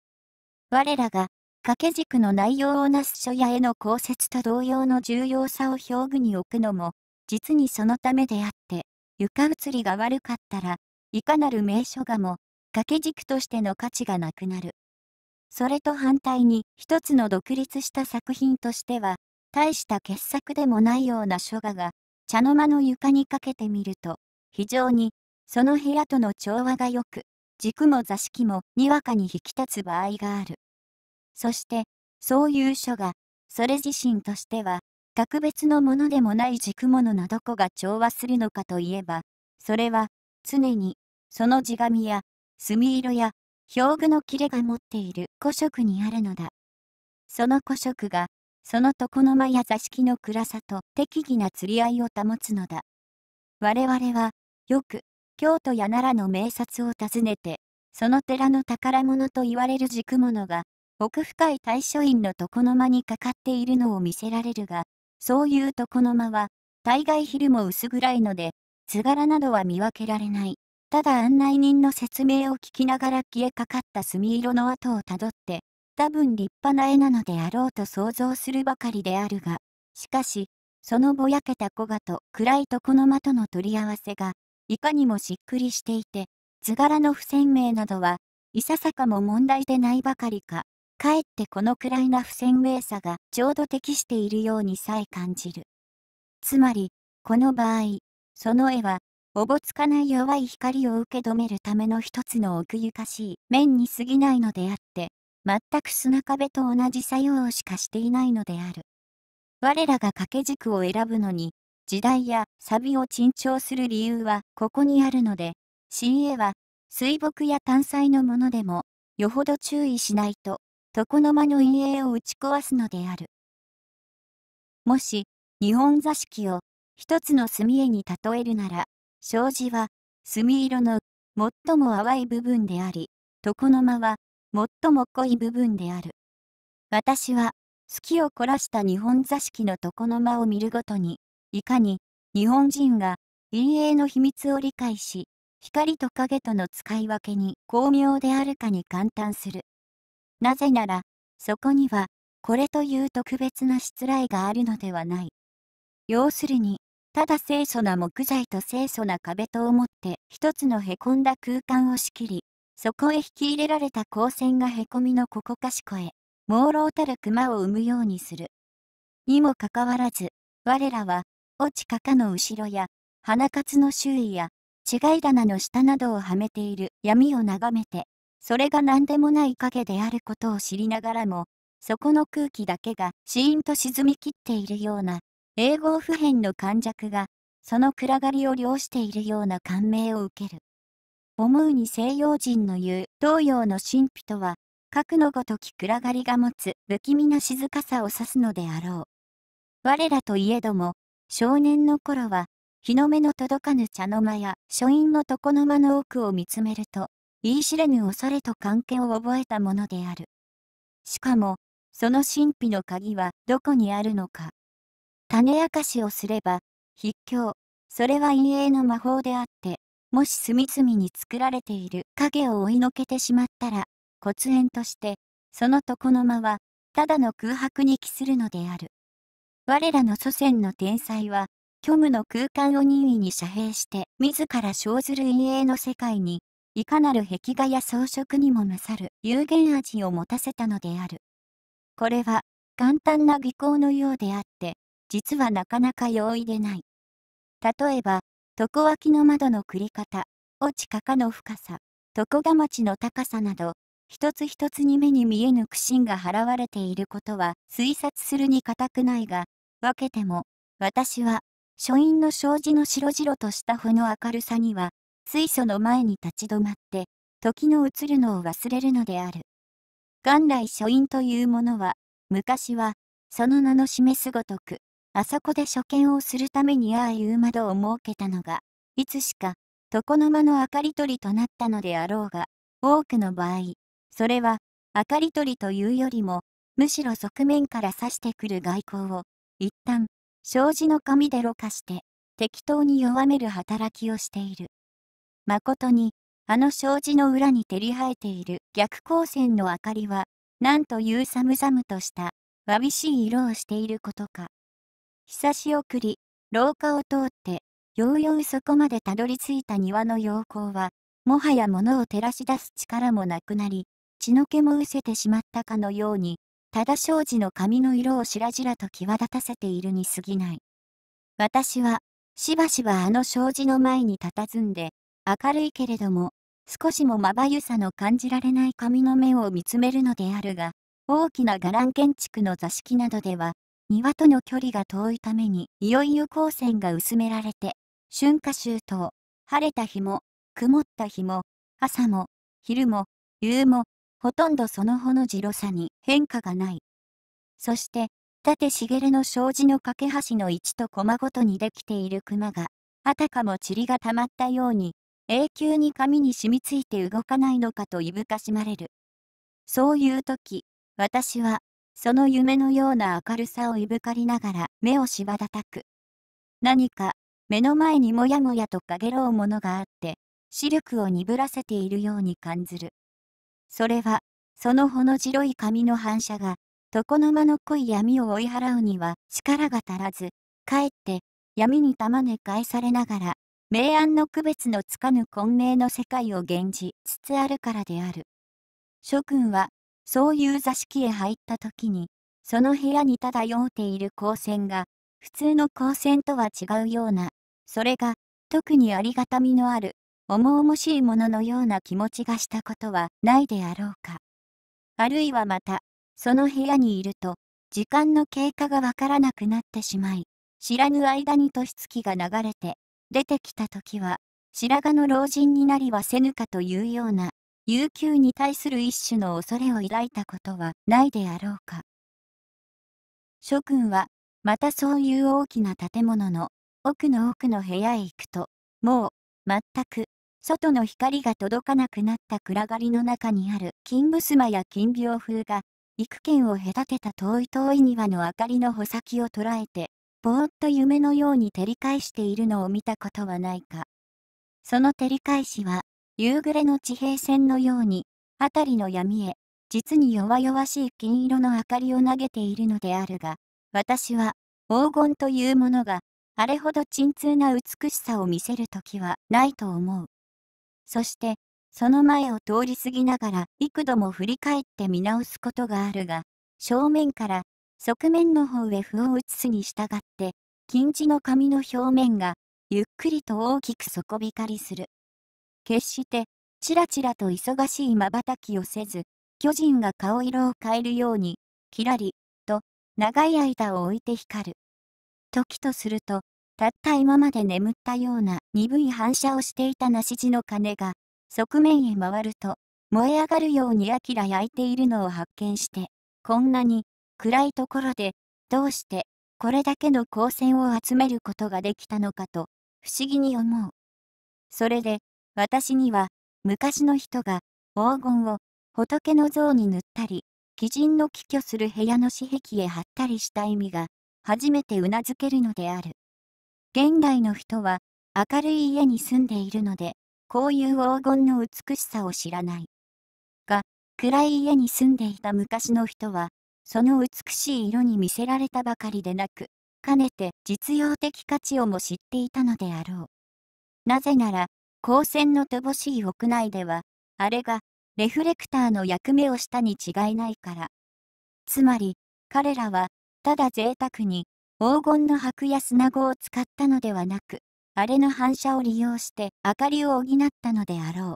[SPEAKER 1] 我らが、掛け軸の内容をなす書や絵の降説と同様の重要さを表具に置くのも、実にそのためであって、床移りが悪かったら、いかなる名所がも、掛け軸としての価値がなくなる。それと反対に、一つの独立した作品としては、大した傑作でもないような書画が、茶の間の床にかけてみると、非常に、その部屋との調和が良く、軸も座敷もにわかに引き立つ場合がある。そして、そういう書が、それ自身としては、格別のものでもない軸物のどこが調和するのかといえば、それは常にその地紙や墨色や表具の切れが持っている古色にあるのだ。その古色がその床の間や座敷の暗さと適宜な釣り合いを保つのだ。我々はよく京都や奈良の名刹を訪ねて、その寺の宝物と言われる軸物が奥深い大書院の床の間にかかっているのを見せられるが、そういう床の間は、大概昼も薄暗いので、図柄などは見分けられない。ただ案内人の説明を聞きながら消えかかった墨色の跡をたどって、多分立派な絵なのであろうと想像するばかりであるが、しかし、そのぼやけた小賀と暗い床の間との取り合わせが、いかにもしっくりしていて、図柄の不鮮明などは、いささかも問題でないばかりか、かえってこのくらいな不鮮明さがちょうど適しているようにさえ感じる。つまり、この場合、その絵は、おぼつかない弱い光を受け止めるための一つの奥ゆかしい面に過ぎないのであって、全く砂壁と同じ作用をしかしていないのである。我らが掛け軸を選ぶのに、時代やサビを珍重する理由はここにあるので、新絵は水墨や単彩のものでも、よほど注意しないと床の間の陰影を打ち壊すのである。もし、日本座敷を一つの墨絵に例えるなら、障子は墨色の最も淡い部分であり、床の間は最も濃い部分である。私は、月を凝らした日本座敷の床の間を見るごとに、いかに日本人が陰影の秘密を理解し、光と影との使い分けに巧妙であるかに感嘆する。なぜなら、そこには、これという特別な失礼があるのではない。要するに、ただ清楚な木材と清楚な壁と思って一つのへこんだ空間を仕切り、そこへ引き入れられた光線がへこみのここかしこへ、朦朧たる熊を生むようにする。にもかかわらず、我らは、落ちかかの後ろや、花かつの周囲や、違い棚の下などをはめている闇を眺めて、それが何でもない影であることを知りながらも、そこの空気だけがシーンと沈みきっているような、英語普遍の感弱が、その暗がりを漁しているような感銘を受ける。思うに西洋人の言う東洋の神秘とは、核のごとき暗がりが持つ不気味な静かさを指すのであろう。我らといえども、少年の頃は、日の目の届かぬ茶の間や書院の床の間の奥を見つめると、言い知れぬ恐れと関係を覚えたものである。しかも、その神秘の鍵はどこにあるのか。種明かしをすれば、筆境、それは陰影の魔法であって、もし隅々に作られている影を追いのけてしまったら、骨縁として、その床の間は、ただの空白に帰するのである。我らの祖先の天才は、虚無の空間を任意に遮蔽して、自ら生ずる陰影の世界にいかなる壁画や装飾にも勝る有限味を持たせたのである。これは簡単な技巧のようであって、実はなかなか容易でない。例えば、床脇の窓の繰り方、落ちかかの深さ、床が町の高さなど、一つ一つに目に見えぬ苦心が払われていることは推察するに固くないが、分けても、私は、書院の障子の白々とした穂の明るさには、水素の前に立ち止まって、時の移るのを忘れるのである。元来書院というものは、昔は、その名の示すごとく、あそこで書見をするためにああいう窓を設けたのが、いつしか、床の間の明かり取りとなったのであろうが、多くの場合、それは、明かり取りというよりも、むしろ側面から指してくる外交を、一旦、障子の紙でろ過して、適当に弱める働きをしている。まことに、あの障子の裏に照り生えている逆光線の明かりは、なんという寒々とした、わびしい色をしていることか。久し送り、廊下を通って、ようようそこまでたどり着いた庭の陽光は、もはや物を照らし出す力もなくなり、血の気も失せてしまったかのように、ただ障子の髪の色をしらじらと際立たせているに過ぎない。私は、しばしばあの障子の前に佇んで、明るいけれども、少しもまばゆさの感じられない紙の目を見つめるのであるが、大きな伽藍建築の座敷などでは、庭との距離が遠いために、いよいよ光線が薄められて、春夏秋冬、晴れた日も、曇った日も、朝も、昼も、夕も、ほとんどそのほの白さに変化がない。そして、縦茂の障子の架け橋の位置と駒ごとにできている熊が、あたかも塵がたまったように永久に髪に染みついて動かないのかといぶかしまれる。そういう時、私は、その夢のような明るさをいぶかりながら目をしばだたく。何か、目の前にもやもやとかげろうものがあって、視力を鈍らせているように感ずる。それは、そのほの白い髪の反射が、床の間の濃い闇を追い払うには力が足らず、かえって闇に玉ね返されながら明暗の区別のつかぬ混迷の世界を現じつつあるからである。諸君は、そういう座敷へ入った時に、その部屋に漂っている光線が、普通の光線とは違うような、それが、特にありがたみのある、重々しいもののような気持ちがしたことはないであろうか。あるいはまた、その部屋にいると、時間の経過がわからなくなってしまい、知らぬ間に年月が流れて、出てきた時は、白髪の老人になりはせぬかというような、悠久に対する一種の恐れを抱いたことはないであろうか。諸君は、またそういう大きな建物の奥の奥の部屋へ行くと、もう、全く、外の光が届かなくなった暗がりの中にある金ブスマや金屏風が、幾軒を隔てた遠い遠い庭の明かりの穂先を捉えて、ぼーっと夢のように照り返しているのを見たことはないか。その照り返しは、夕暮れの地平線のように、辺りの闇へ、実に弱々しい金色の明かりを投げているのであるが、私は、黄金というものが、あれほど鎮痛な美しさを見せる時はないと思う。そして、その前を通り過ぎながら幾度も振り返って見直すことがあるが、正面から側面の方へ歩を移すに従って、金地の紙の表面が、ゆっくりと大きく底光りする。決して、ちらちらと忙しいたきをせず、巨人が顔色を変えるように、キラリ、と、長い間を置いて光る。時とすると、たった今まで眠ったような鈍い反射をしていた梨地の鐘が、側面へ回ると、燃え上がるようにあきら焼いているのを発見して、こんなに、暗いところで、どうしてこれだけの光線を集めることができたのかと不思議に思う。それで私には昔の人が黄金を仏の像に塗ったり鬼人の寄居する部屋の紙壁へ貼ったりした意味が初めてうなずけるのである。現代の人は明るい家に住んでいるのでこういう黄金の美しさを知らない。が暗い家に住んでいた昔の人はその美しい色に魅せられたばかりでなく、かねて実用的価値をも知っていたのであろう。なぜなら、光線の乏しい屋内では、あれがレフレクターの役目をしたに違いないから。つまり、彼らは、ただ贅沢に、黄金の箔や砂子を使ったのではなく、あれの反射を利用して明かりを補ったのであろう。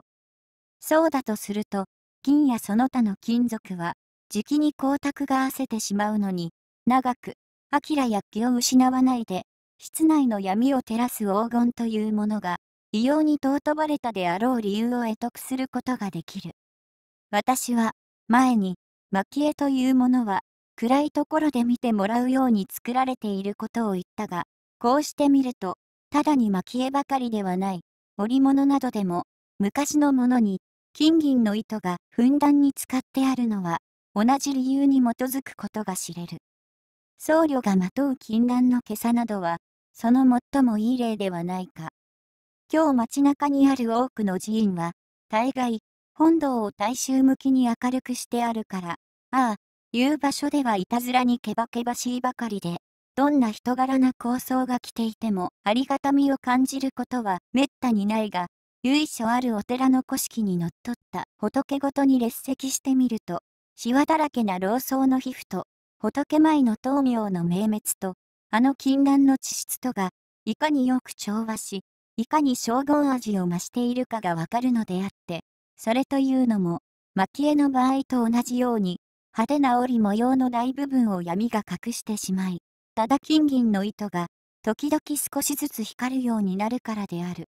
[SPEAKER 1] そうだとすると、金やその他の金属は、じきに光沢が焦ってしまうのに、長く、明や気を失わないで、室内の闇を照らす黄金というものが、異様に尊ばれたであろう理由を得得することができる。私は、前に、蒔絵というものは、暗いところで見てもらうように作られていることを言ったが、こうしてみると、ただに蒔絵ばかりではない、織物などでも、昔のものに、金銀の糸がふんだんに使ってあるのは、同じ理由に基づくことが知れる。僧侶がまとう禁断の袈裟などは、その最もいい例ではないか。今日街中にある多くの寺院は、大概、本堂を大衆向きに明るくしてあるから、ああ、いう場所ではいたずらにけばけばしいばかりで、どんな人柄な構想が来ていてもありがたみを感じることはめったにないが、由緒あるお寺の古式にのっとった仏ごとに列席してみると、シワだらけな老僧の皮膚と、仏前の灯明の明滅と、あの禁断の地質とが、いかによく調和し、いかに称号味を増しているかがわかるのであって、それというのも、蒔絵の場合と同じように、派手な織模様の大部分を闇が隠してしまい、ただ金銀の糸が、時々少しずつ光るようになるからである。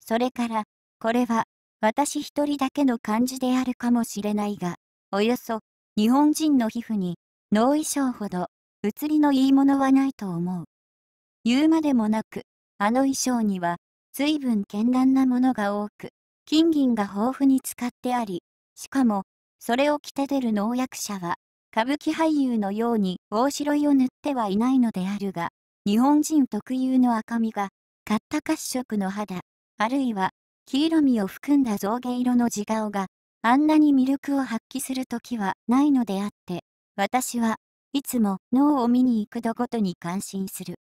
[SPEAKER 1] それから、これは、私一人だけの感じであるかもしれないが、およそ日本人の皮膚に脳衣装ほど移りのいいものはないと思う。言うまでもなく、あの衣装には随分絢爛なものが多く、金銀が豊富に使ってあり、しかもそれを着て出る農薬者は歌舞伎俳優のように大白いを塗ってはいないのであるが、日本人特有の赤みが、買った褐色の肌、あるいは黄色みを含んだ象牙色の地顔があんなに魅力を発揮する時はないのであって、私はいつも脳を見に行く度ごとに感心する。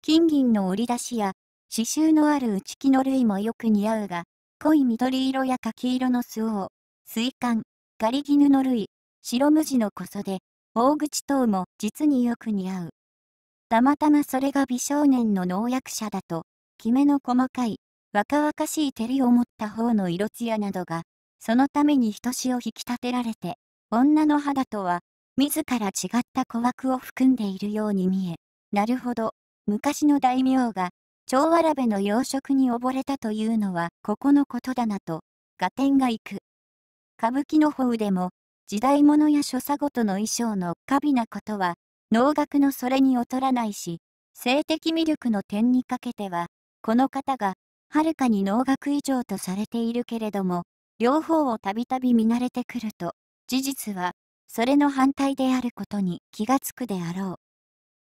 [SPEAKER 1] 金銀の織り出しや、刺繍のある内木の類もよく似合うが、濃い緑色や柿色の巣を、水管、ガリギヌの類、白無地の小袖、大口等も実によく似合う。たまたまそれが美少年の農薬者だと、きめの細かい、若々しい照りを持った方の色艶などがそのために人死を引き立てられて、女の肌とは、自ら違った小枠を含んでいるように見え、なるほど、昔の大名が、蝶わらべの養殖に溺れたというのはここのことだなと、合点がいく。歌舞伎の方でも、時代物や所作ごとの衣装の華美なことは、能楽のそれに劣らないし、性的魅力の点にかけては、この方が、はるかに能楽以上とされているけれども、両方をたびたび見慣れてくると、事実は、それの反対であることに気がつくであろう。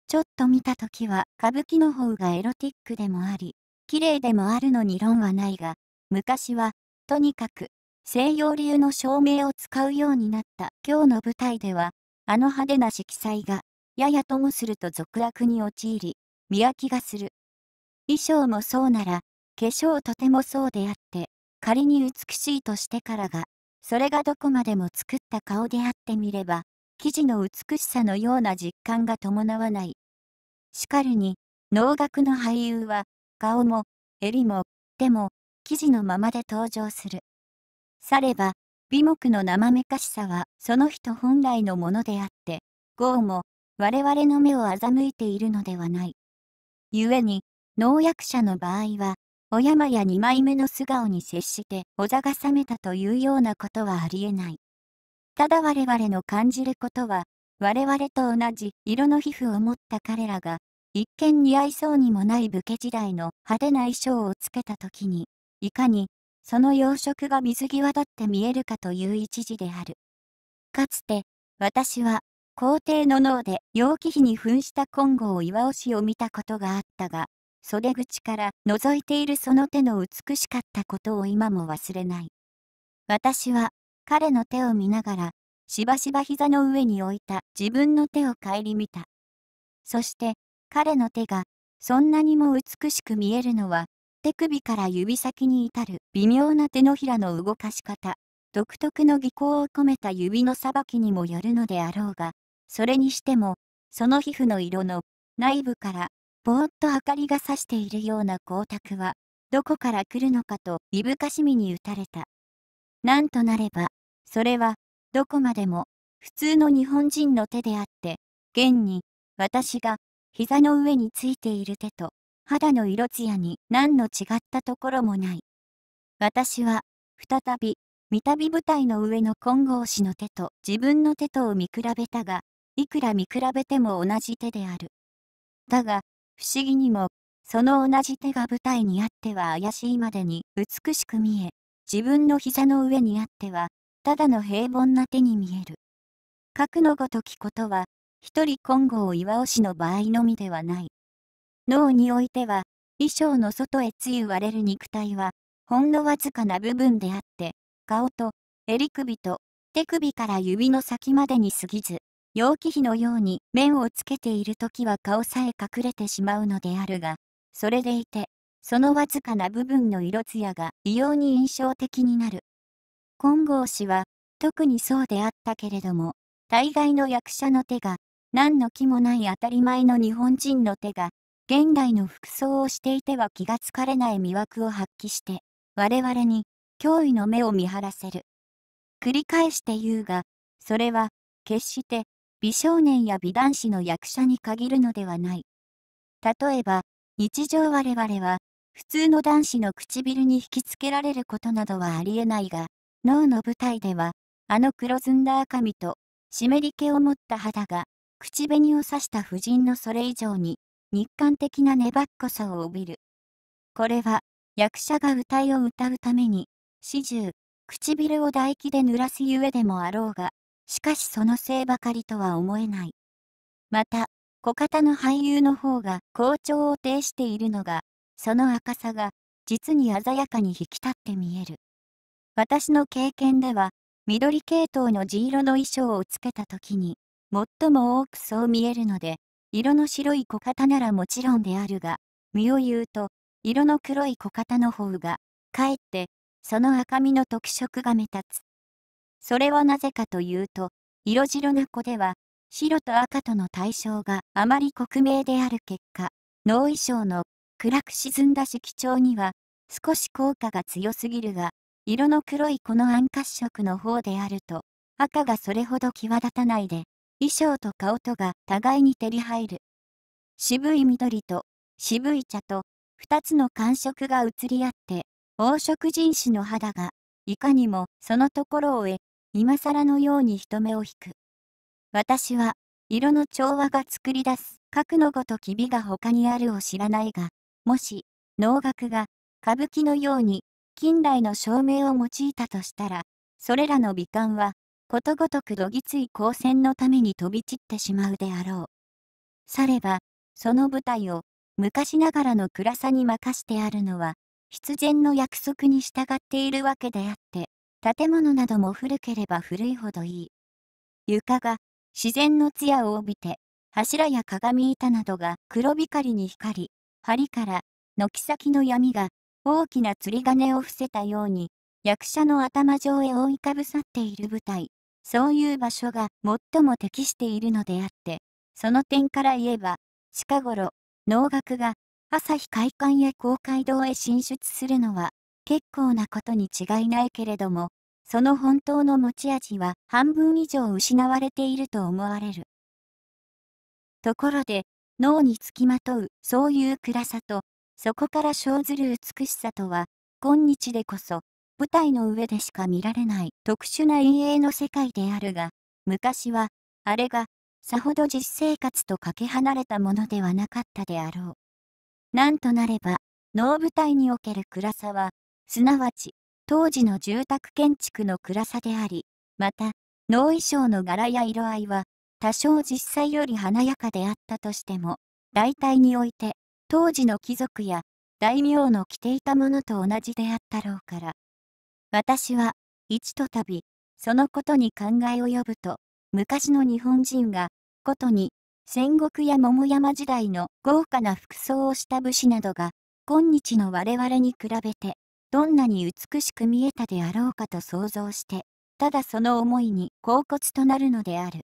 [SPEAKER 1] ちょっと見たときは歌舞伎の方がエロティックでもあり、綺麗でもあるのに論はないが、昔は、とにかく、西洋流の照明を使うようになった今日の舞台では、あの派手な色彩が、ややともすると俗悪に陥り、見飽きがする。衣装もそうなら、化粧とてもそうであって、仮に美しいとしてからが、それがどこまでも作った顔であってみれば、生地の美しさのような実感が伴わない。しかるに、能楽の俳優は、顔も、襟も、手も、生地のままで登場する。されば、美目の生めかしさはその人本来のものであって、業も我々の目を欺いているのではない。故に、能役者の場合は、お山や二枚目の素顔に接してお座が覚めたというようなことはありえない。ただ我々の感じることは、我々と同じ色の皮膚を持った彼らが、一見似合いそうにもない武家時代の派手な衣装をつけた時に、いかに、その洋食が水際だって見えるかという一時である。かつて、私は、皇帝の脳で楊貴妃に扮した金剛岩押氏を見たことがあったが、袖口から覗いているその手の美しかったことを今も忘れない。私は彼の手を見ながら、しばしば膝の上に置いた自分の手を顧みた。そして彼の手がそんなにも美しく見えるのは手首から指先に至る微妙な手のひらの動かし方独特の技巧を込めた指のさばきにもよるのであろうがそれにしてもその皮膚の色の内部からぼーっと明かりがさしているような光沢は、どこから来るのかといぶかしみに打たれた。なんとなれば、それは、どこまでも、普通の日本人の手であって、現に、私が、膝の上についている手と、肌の色艶に何の違ったところもない。私は、再び、三度舞台の上の金剛氏の手と自分の手とを見比べたが、いくら見比べても同じ手である。だが、不思議にも、その同じ手が舞台にあっては怪しいまでに美しく見え、自分の膝の上にあっては、ただの平凡な手に見える。核のごときことは、一人金剛岩尾氏の場合のみではない。脳においては、衣装の外へつゆ割れる肉体は、ほんのわずかな部分であって、顔と、襟首と、手首から指の先までに過ぎず、容器比のように面をつけている時は顔さえ隠れてしまうのであるが、それでいて、そのわずかな部分の色艶が異様に印象的になる。金剛氏は、特にそうであったけれども、大概の役者の手が、何の気もない当たり前の日本人の手が、現代の服装をしていては気がつかれない魅惑を発揮して、我々に脅威の目を見張らせる。繰り返して言うが、それは決して美少年や美男子の役者に限るのではない。例えば、日常我々は、普通の男子の唇に引きつけられることなどはありえないが、脳の舞台では、あの黒ずんだ赤身と、湿り気を持った肌が、口紅を刺した夫人のそれ以上に、日韓的な粘っこさを帯びる。これは、役者が歌いを歌うために、始終、唇を唾液で濡らすゆえでもあろうが、しかしそのせいばかりとは思えない。また、小型の俳優の方が好調を呈しているのが、その赤さが、実に鮮やかに引き立って見える。私の経験では、緑系統の地色の衣装をつけた時に、最も多くそう見えるので、色の白い小型ならもちろんであるが、身を言うと、色の黒い小型の方が、かえって、その赤みの特色が目立つ。それはなぜかというと、色白な子では、白と赤との対象があまり克明である結果、脳衣装の暗く沈んだ色調には少し効果が強すぎるが、色の黒いこの暗褐色の方であると、赤がそれほど際立たないで、衣装と顔とが互いに照り入る。渋い緑と渋い茶と2つの感触が移り合って、黄色人種の肌がいかにもそのところを越今更のように人目を引く。私は、色の調和が作り出す、核のごとき美が他にあるを知らないが、もし、能楽が、歌舞伎のように、近代の照明を用いたとしたら、それらの美観は、ことごとくどぎつい光線のために飛び散ってしまうであろう。されば、その舞台を、昔ながらの暗さに任してあるのは、必然の約束に従っているわけであって、建物なども古ければ古いほどいい。床が自然の艶を帯びて、柱や鏡板などが黒光に光り、梁から軒先の闇が大きな釣り鐘を伏せたように、役者の頭上へ覆いかぶさっている舞台、そういう場所が最も適しているのであって、その点から言えば、近頃、能楽が朝日会館や公会堂へ進出するのは結構なことに違いないけれども、その本当の持ち味は半分以上失われていると思われる。ところで、脳につきまとうそういう暗さと、そこから生ずる美しさとは、今日でこそ、舞台の上でしか見られない特殊な陰影の世界であるが、昔は、あれが、さほど実生活とかけ離れたものではなかったであろう。なんとなれば、能舞台における暗さは、すなわち、当時の住宅建築の暗さであり、また、脳衣装の柄や色合いは、多少実際より華やかであったとしても、大体において、当時の貴族や大名の着ていたものと同じであったろうから。私は、一とたび、そのことに考えを及ぶと、昔の日本人が、ことに、戦国や桃山時代の豪華な服装をした武士などが、今日の我々に比べて、どんなに美しく見えたであろうかと想像して、ただその思いに恍惚となるのである。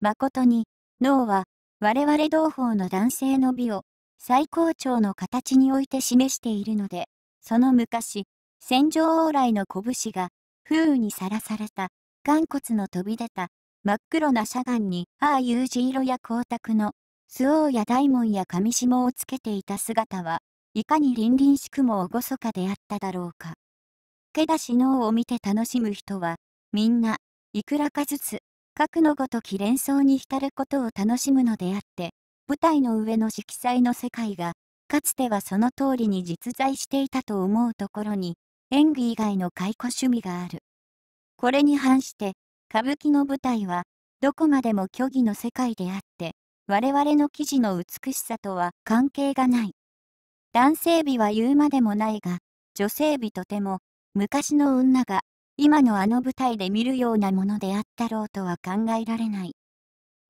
[SPEAKER 1] まことに、脳は、我々同胞の男性の美を、最高潮の形において示しているので、その昔、戦場往来の拳が、風雨にさらされた、眼骨の飛び出た、真っ黒な砂岩に、ああいう地色や光沢の、周王や大門や上下をつけていた姿は、いかに凛々しくも厳かであっただろうか。けだし脳を見て楽しむ人は、みんな、いくらかずつ、核のごとき連想に浸ることを楽しむのであって、舞台の上の色彩の世界が、かつてはその通りに実在していたと思うところに、演技以外の解雇趣味がある。これに反して、歌舞伎の舞台は、どこまでも虚偽の世界であって、我々の記事の美しさとは関係がない。男性美は言うまでもないが、女性美とても、昔の女が、今のあの舞台で見るようなものであったろうとは考えられない。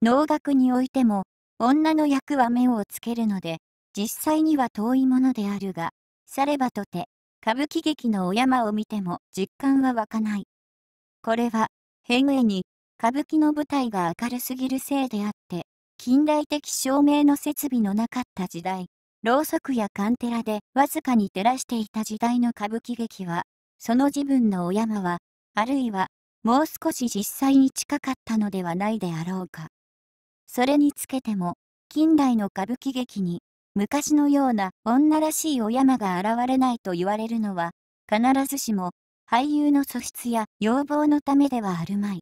[SPEAKER 1] 能楽においても、女の役は目をつけるので、実際には遠いものであるが、さればとて、歌舞伎劇のお山を見ても実感は湧かない。これは、変異に、歌舞伎の舞台が明るすぎるせいであって、近代的照明の設備のなかった時代、ろうそくやカンテラでわずかに照らしていた時代の歌舞伎劇は、その自分のお山は、あるいは、もう少し実際に近かったのではないであろうか。それにつけても、近代の歌舞伎劇に、昔のような女らしいお山が現れないと言われるのは、必ずしも、俳優の素質や要望のためではあるまい。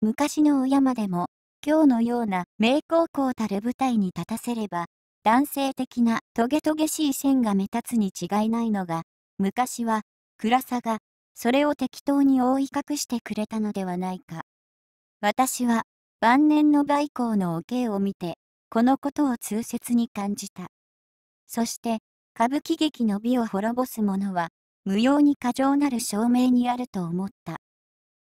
[SPEAKER 1] 昔のお山でも、今日のような名高校たる舞台に立たせれば、男性的なトゲトゲしい線が目立つに違いないのが、昔は、暗さが、それを適当に覆い隠してくれたのではないか。私は、晩年の外交のおを見て、このことを痛切に感じた。そして、歌舞伎劇の美を滅ぼす者は、無用に過剰なる証明にあると思った。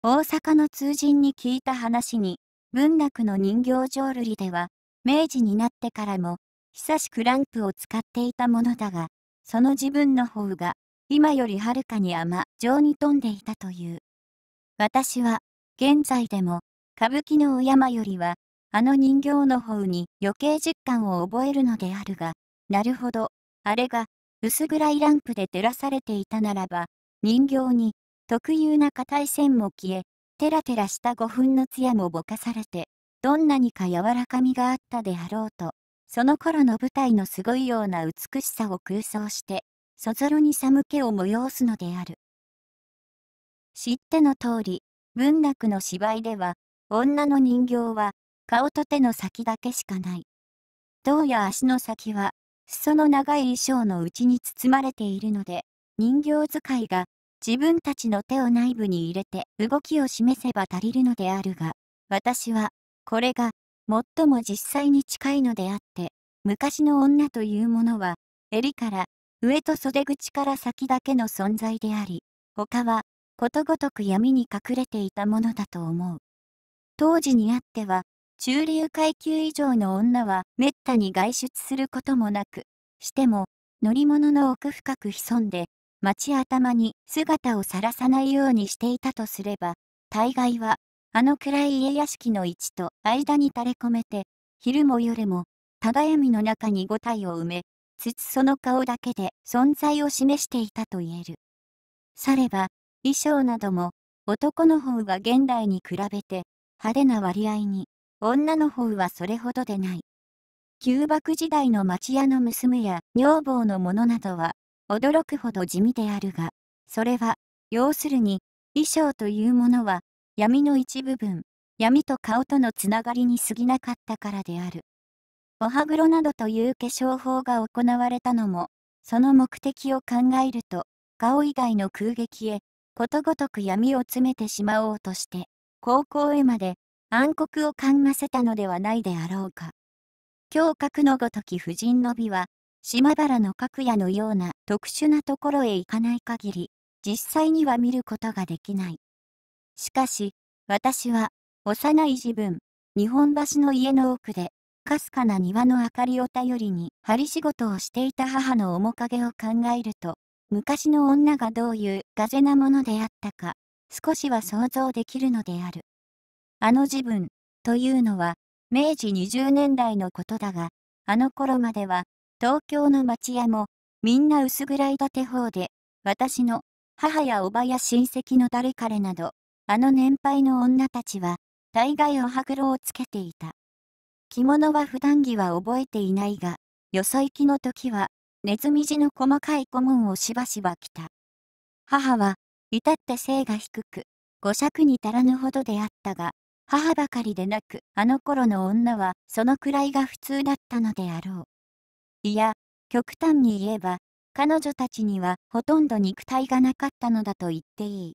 [SPEAKER 1] 大阪の通人に聞いた話に、文楽の人形浄瑠璃では、明治になってからも、久しくランプを使っていたものだが、その自分の方が、今よりはるかに甘情に富んでいたという。私は、現在でも、歌舞伎のお山よりは、あの人形の方に余計実感を覚えるのであるが、なるほど、あれが、薄暗いランプで照らされていたならば、人形に、特有な硬い線も消え、テラテラした五分の艶もぼかされて、どんなにか柔らかみがあったであろうと。その頃の舞台のすごいような美しさを空想して、そぞろに寒気を催すのである。知っての通り、文学の芝居では、女の人形は、顔と手の先だけしかない。胴や足の先は、裾の長い衣装の内に包まれているので、人形使いが、自分たちの手を内部に入れて動きを示せば足りるのであるが、私は、これが、最も実際に近いのであって、昔の女というものは、襟から上と袖口から先だけの存在であり、他はことごとく闇に隠れていたものだと思う。当時にあっては、中流階級以上の女はめったに外出することもなく、しても乗り物の奥深く潜んで、町頭に姿をさらさないようにしていたとすれば、大概はあの暗い家屋敷の位置と間に垂れ込めて、昼も夜も、たみの中に五体を埋め、つつその顔だけで存在を示していたと言える。されば、衣装なども、男の方が現代に比べて、派手な割合に、女の方はそれほどでない。旧幕時代の町屋の娘や女房のものなどは、驚くほど地味であるが、それは、要するに、衣装というものは、闇の一部分、闇と顔とのつながりに過ぎなかったからである。お歯黒などという化粧法が行われたのも、その目的を考えると、顔以外の空撃へ、ことごとく闇を詰めてしまおうとして、高校へまで暗黒を感ませたのではないであろうか。胸郭のごとき婦人の美は、島原の角屋のような特殊なところへ行かない限り、実際には見ることができない。しかし、私は、幼い自分、日本橋の家の奥で、かすかな庭の明かりを頼りに、針仕事をしていた母の面影を考えると、昔の女がどういう風なものであったか、少しは想像できるのである。あの自分、というのは、明治20年代のことだが、あの頃までは、東京の町屋も、みんな薄暗い建て方で、私の、母やおばや親戚の誰彼など、あの年配の女たちは、大概おはぐろをつけていた。着物は普段着は覚えていないが、よそ行きの時は、ネズミ地の細かい顧問をしばしば着た。母は、至って背が低く、五尺に足らぬほどであったが、母ばかりでなく、あの頃の女は、そのくらいが普通だったのであろう。いや、極端に言えば、彼女たちにはほとんど肉体がなかったのだと言っていい。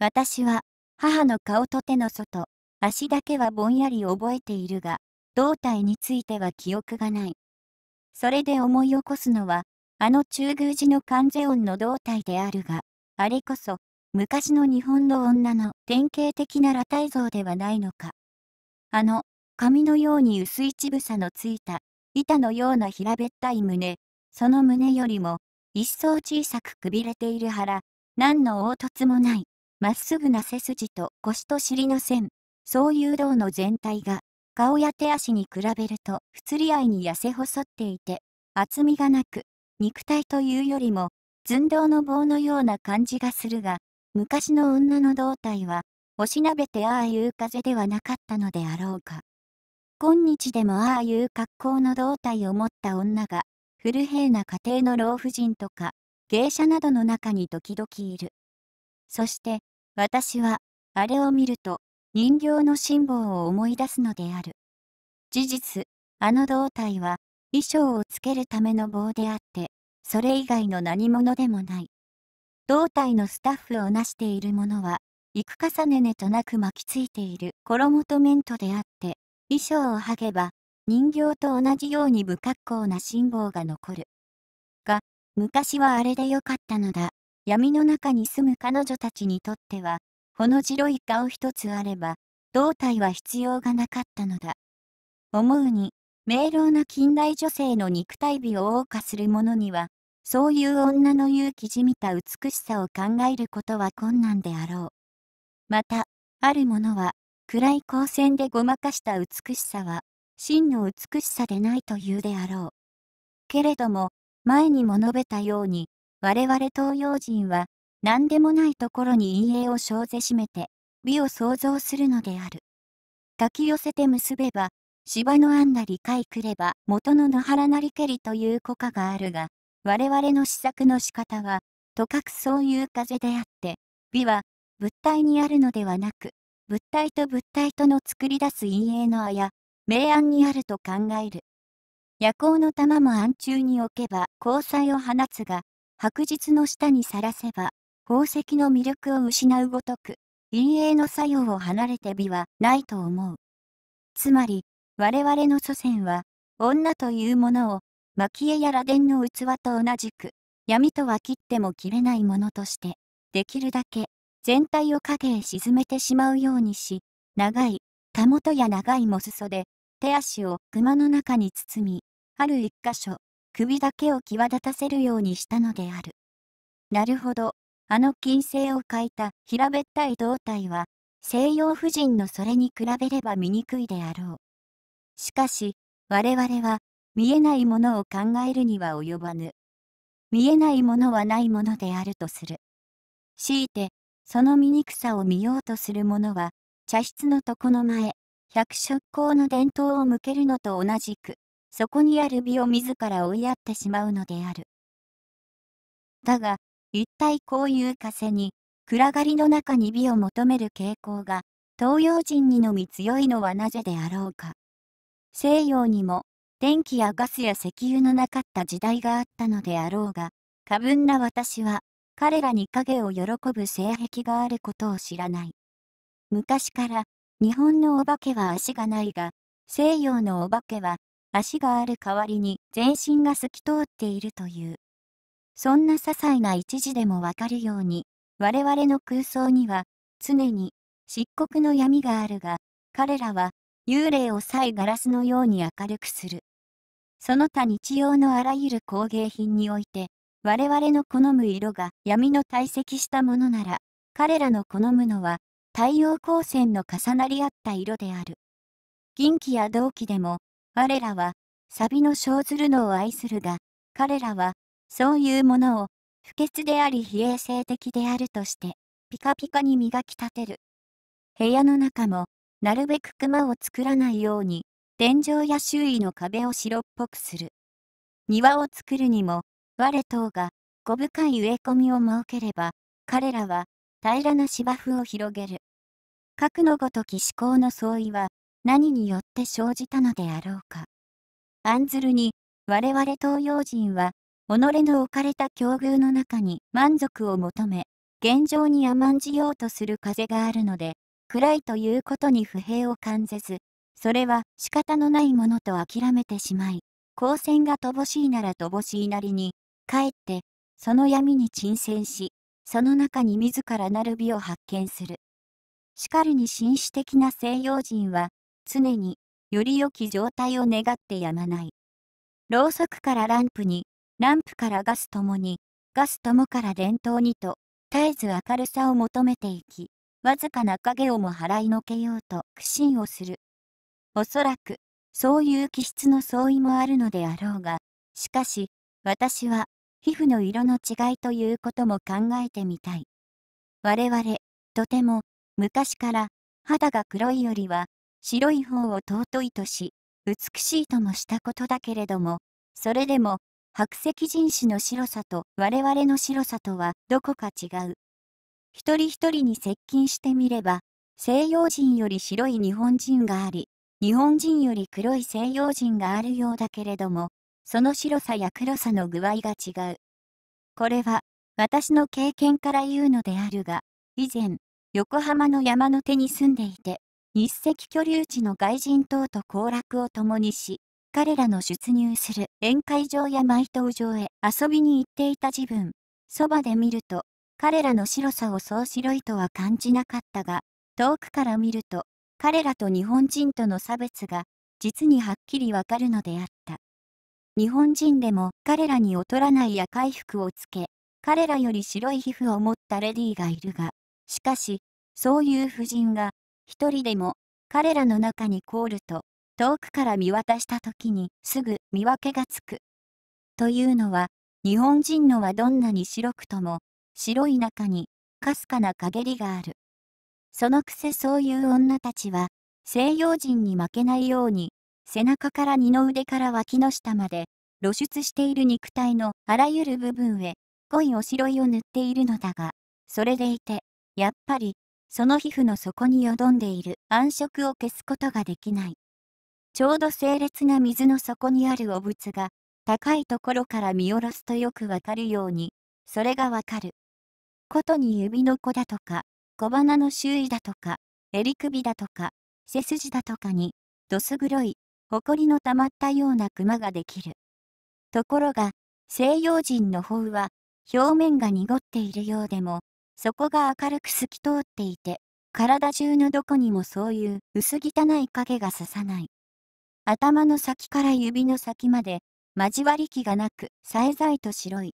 [SPEAKER 1] 私は、母の顔と手の外、足だけはぼんやり覚えているが、胴体については記憶がない。それで思い起こすのは、あの中宮寺の関世音の胴体であるが、あれこそ、昔の日本の女の典型的な裸体像ではないのか。あの、紙のように薄い乳房のついた、板のような平べったい胸、その胸よりも、一層小さくくびれている腹、何の凹凸もない、まっすぐな背筋と腰と尻の線、そういう胴の全体が、顔や手足に比べると不釣り合いに痩せ細っていて、厚みがなく、肉体というよりも、寸胴の棒のような感じがするが、昔の女の胴体は、おしなべてああいう風ではなかったのであろうか。今日でもああいう格好の胴体を持った女が、古平な家庭の老婦人とか、芸者などの中に時々いる。そして私はあれを見ると人形の辛抱を思い出すのである。事実、あの胴体は衣装をつけるための棒であって、それ以外の何者でもない。胴体のスタッフをなしているものは、幾重ねねとなく巻きついている衣と面とであって、衣装を剥げば、人形と同じように不格好な辛抱が残る。が、昔はあれでよかったのだ。闇の中に住む彼女たちにとっては、ほの白い顔一つあれば、胴体は必要がなかったのだ。思うに、明朗な近代女性の肉体美を謳歌する者には、そういう女の勇気じみた美しさを考えることは困難であろう。また、ある者は、暗い光線でごまかした美しさは、真の美しさでないというであろう。けれども、前にも述べたように、我々東洋人は、何でもないところに陰影を生ぜしめて、美を創造するのである。書き寄せて結べば、芝の案が理りいくれば元の野原なりけりという古歌があるが、我々の試作の仕方は、とかくそういう風であって、美は物体にあるのではなく、物体と物体との作り出す陰影のあや、明暗にあると考える。夜行の玉も暗中に置けば交際を放つが、白日の下にさらせば、宝石の魅力を失うごとく、陰影の作用を離れて美はないと思う。つまり、我々の祖先は、女というものを、蒔絵や螺鈿の器と同じく、闇とは切っても切れないものとして、できるだけ、全体を影へ沈めてしまうようにし、長い、たもとや長いもスで、手足を熊の中に包み、ある一箇所、首だけを際立たせるようにしたのである。なるほど、あの金星を描いた平べったい胴体は、西洋婦人のそれに比べれば醜いであろう。しかし、我々は、見えないものを考えるには及ばぬ。見えないものはないものであるとする。強いて、その醜さを見ようとする者は、茶室の床の前、百色光の伝統を向けるのと同じく、そこにある美を自ら追いやってしまうのである。だが、一体こういう風に、暗がりの中に美を求める傾向が、東洋人にのみ強いのはなぜであろうか。西洋にも、電気やガスや石油のなかった時代があったのであろうが、過分な私は、彼らに影を喜ぶ性癖があることを知らない。昔から、日本のお化けは足がないが、西洋のお化けは足がある代わりに全身が透き通っているという。そんな些細な一字でもわかるように、我々の空想には常に漆黒の闇があるが、彼らは幽霊をさえガラスのように明るくする。その他日用のあらゆる工芸品において、我々の好む色が闇の堆積したものなら、彼らの好むのは太陽光線の重なり合った色である。銀器や銅器でも我らは、サビの生ずるのを愛するが、彼らは、そういうものを、不潔であり非衛生的であるとして、ピカピカに磨き立てる。部屋の中も、なるべく熊を作らないように、天井や周囲の壁を白っぽくする。庭を作るにも、我等が、小深い植え込みを設ければ、彼らは、平らな芝生を広げる。核のごとき思考の相違は、何によって生じたのであろうか。案ずるに、我々東洋人は、己の置かれた境遇の中に満足を求め、現状に甘んじようとする風があるので、暗いということに不平を感じず、それは仕方のないものと諦めてしまい、光線が乏しいなら乏しいなりに、かえって、その闇に沈潜し、その中に自らなる美を発見する。しかるに紳士的な西洋人は、常により良き状態を願ってやまない。ろうそくからランプに、ランプからガスともに、ガスともから伝統にと、絶えず明るさを求めていき、わずかな影をも払いのけようと苦心をする。おそらく、そういう気質の相違もあるのであろうが、しかし、私は、皮膚の色の違いということも考えてみたい。我々、とても、昔から、肌が黒いよりは、白い方を尊いとし、美しいともしたことだけれども、それでも、白石人種の白さと我々の白さとはどこか違う。一人一人に接近してみれば、西洋人より白い日本人があり、日本人より黒い西洋人があるようだけれども、その白さや黒さの具合が違う。これは、私の経験から言うのであるが、以前、横浜の山の手に住んでいて、一石居留地の外人等と行楽を共にし、彼らの出入する宴会場や埋頭場へ遊びに行っていた自分。そばで見ると、彼らの白さをそう白いとは感じなかったが、遠くから見ると、彼らと日本人との差別が、実にはっきりわかるのであった。日本人でも彼らに劣らない赤い服をつけ、彼らより白い皮膚を持ったレディーがいるが、しかし、そういう婦人が、一人でも、彼らの中に凍ると、遠くから見渡した時にすぐ見分けがつく。というのは、日本人のはどんなに白くとも、白い中に、かすかな陰りがある。そのくせそういう女たちは、西洋人に負けないように、背中から二の腕から脇の下まで、露出している肉体のあらゆる部分へ、濃いおしろいを塗っているのだが、それでいて、やっぱり、その皮膚の底によどんでいる暗色を消すことができない。ちょうど整列な水の底にある汚物が、高いところから見下ろすとよくわかるように、それがわかる。ことに指の子だとか、小鼻の周囲だとか、襟首だとか、背筋だとかに、どす黒い、埃のたまったようなクマができる。ところが、西洋人の方は、表面が濁っているようでも、そこが明るく透き通っていて、体中のどこにもそういう薄汚い影がささない。頭の先から指の先まで、交わり気がなく、さえざいと白い。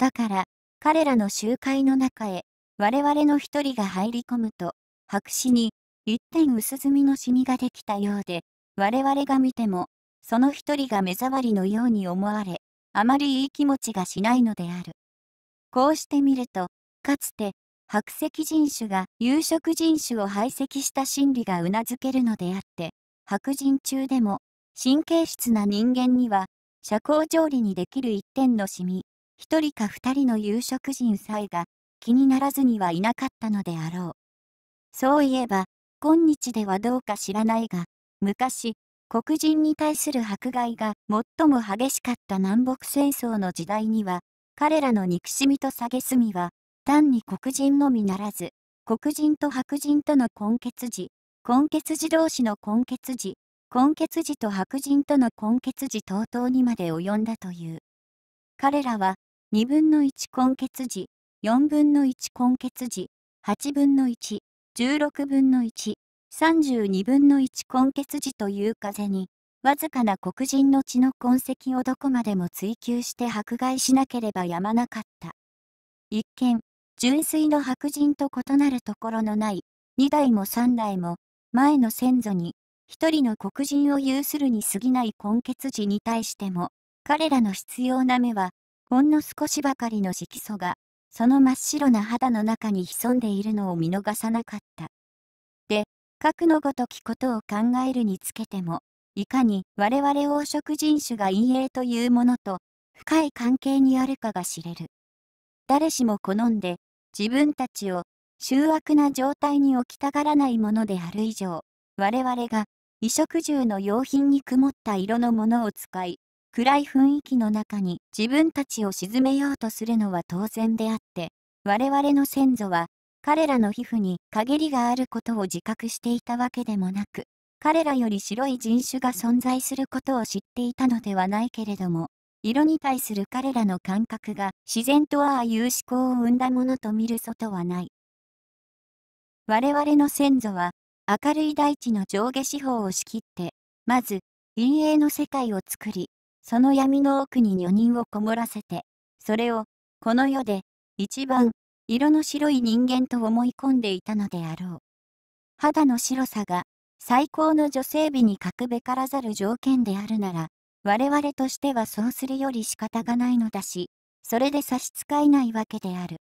[SPEAKER 1] だから、彼らの集会の中へ、我々の一人が入り込むと、白紙に、一点薄墨のシミができたようで、我々が見ても、その一人が目障りのように思われ、あまりいい気持ちがしないのである。こうして見ると、かつて、白石人種が有色人種を排斥した心理がうなずけるのであって、白人中でも、神経質な人間には、社交条理にできる一点のシミ、一人か二人の有色人さえが、気にならずにはいなかったのであろう。そういえば、今日ではどうか知らないが、昔、黒人に対する迫害が最も激しかった南北戦争の時代には、彼らの憎しみと蔑みは、単に黒人のみならず、黒人と白人との混血児、混血児同士の混血児、混血児と白人との混血児等々にまで及んだという。彼らは、2分の1混血児、4分の1混血児、8分の1、16分の1、32分の1混血児という風に、わずかな黒人の血の痕跡をどこまでも追求して迫害しなければやまなかった。一見、純粋の白人と異なるところのない、2代も3代も、前の先祖に、一人の黒人を有するに過ぎない根血児に対しても、彼らの必要な目は、ほんの少しばかりの色素が、その真っ白な肌の中に潜んでいるのを見逃さなかった。で、核のごときことを考えるにつけても、いかに我々黄色人種が陰影というものと深い関係にあるかが知れる。誰しも好んで自分たちを醜悪な状態に置きたがらないものである以上、我々が衣食住の用品に曇った色のものを使い、暗い雰囲気の中に自分たちを沈めようとするのは当然であって、我々の先祖は彼らの皮膚に陰りがあることを自覚していたわけでもなく、彼らより白い人種が存在することを知っていたのではないけれども、色に対する彼らの感覚が自然とああいう思考を生んだものと見る外はない。我々の先祖は明るい大地の上下四方を仕切って、まず陰影の世界を作り、その闇の奥に女人をこもらせて、それをこの世で一番色の白い人間と思い込んでいたのであろう。肌の白さが最高の女性美に格べからざる条件であるなら、我々としてはそうするより仕方がないのだし、それで差し支えないわけである。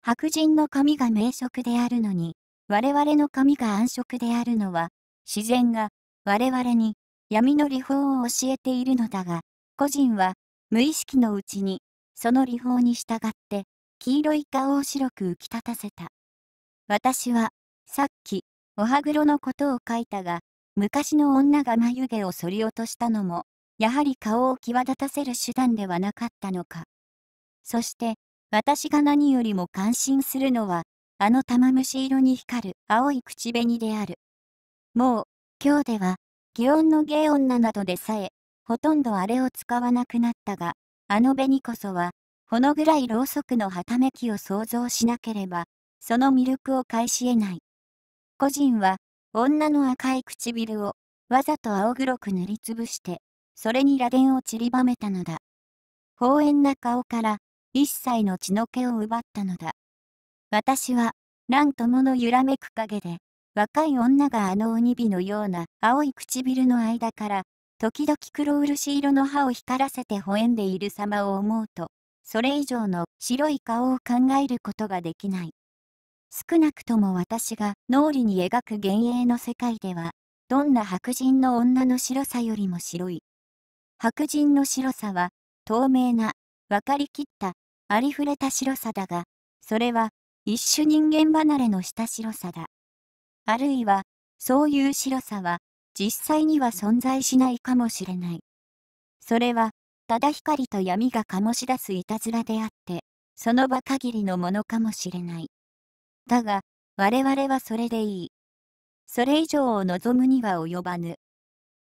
[SPEAKER 1] 白人の髪が名色であるのに、我々の髪が暗色であるのは、自然が我々に闇の理法を教えているのだが、個人は無意識のうちに、その理法に従って、黄色い顔を白く浮き立たせた。私は、さっき、お歯黒のことを書いたが、昔の女が眉毛を剃り落としたのも、やはり顔を際立たせる手段ではなかったのか。そして、私が何よりも感心するのは、あの玉虫色に光る青い口紅である。もう、今日では、祇園の芸女などでさえ、ほとんどあれを使わなくなったが、あの紅こそは、ほのぐらいろうそくのはためきを想像しなければ、その魅力を返し得ない。個人は、女の赤い唇を、わざと青黒く塗りつぶして、それに螺鈿を散りばめたのだ。公園な顔から一切の血の気を奪ったのだ。私は、何ともの揺らめく影で、若い女があの鬼火のような青い唇の間から、時々黒漆色の歯を光らせて微笑んでいる様を思うと、それ以上の白い顔を考えることができない。少なくとも私が脳裏に描く幻影の世界では、どんな白人の女の白さよりも白い。白人の白さは、透明な、分かりきった、ありふれた白さだが、それは、一種人間離れのした白さだ。あるいは、そういう白さは、実際には存在しないかもしれない。それは、ただ光と闇が醸し出すいたずらであって、その場限りのものかもしれない。だが、我々はそれでいい。それ以上を望むには及ばぬ。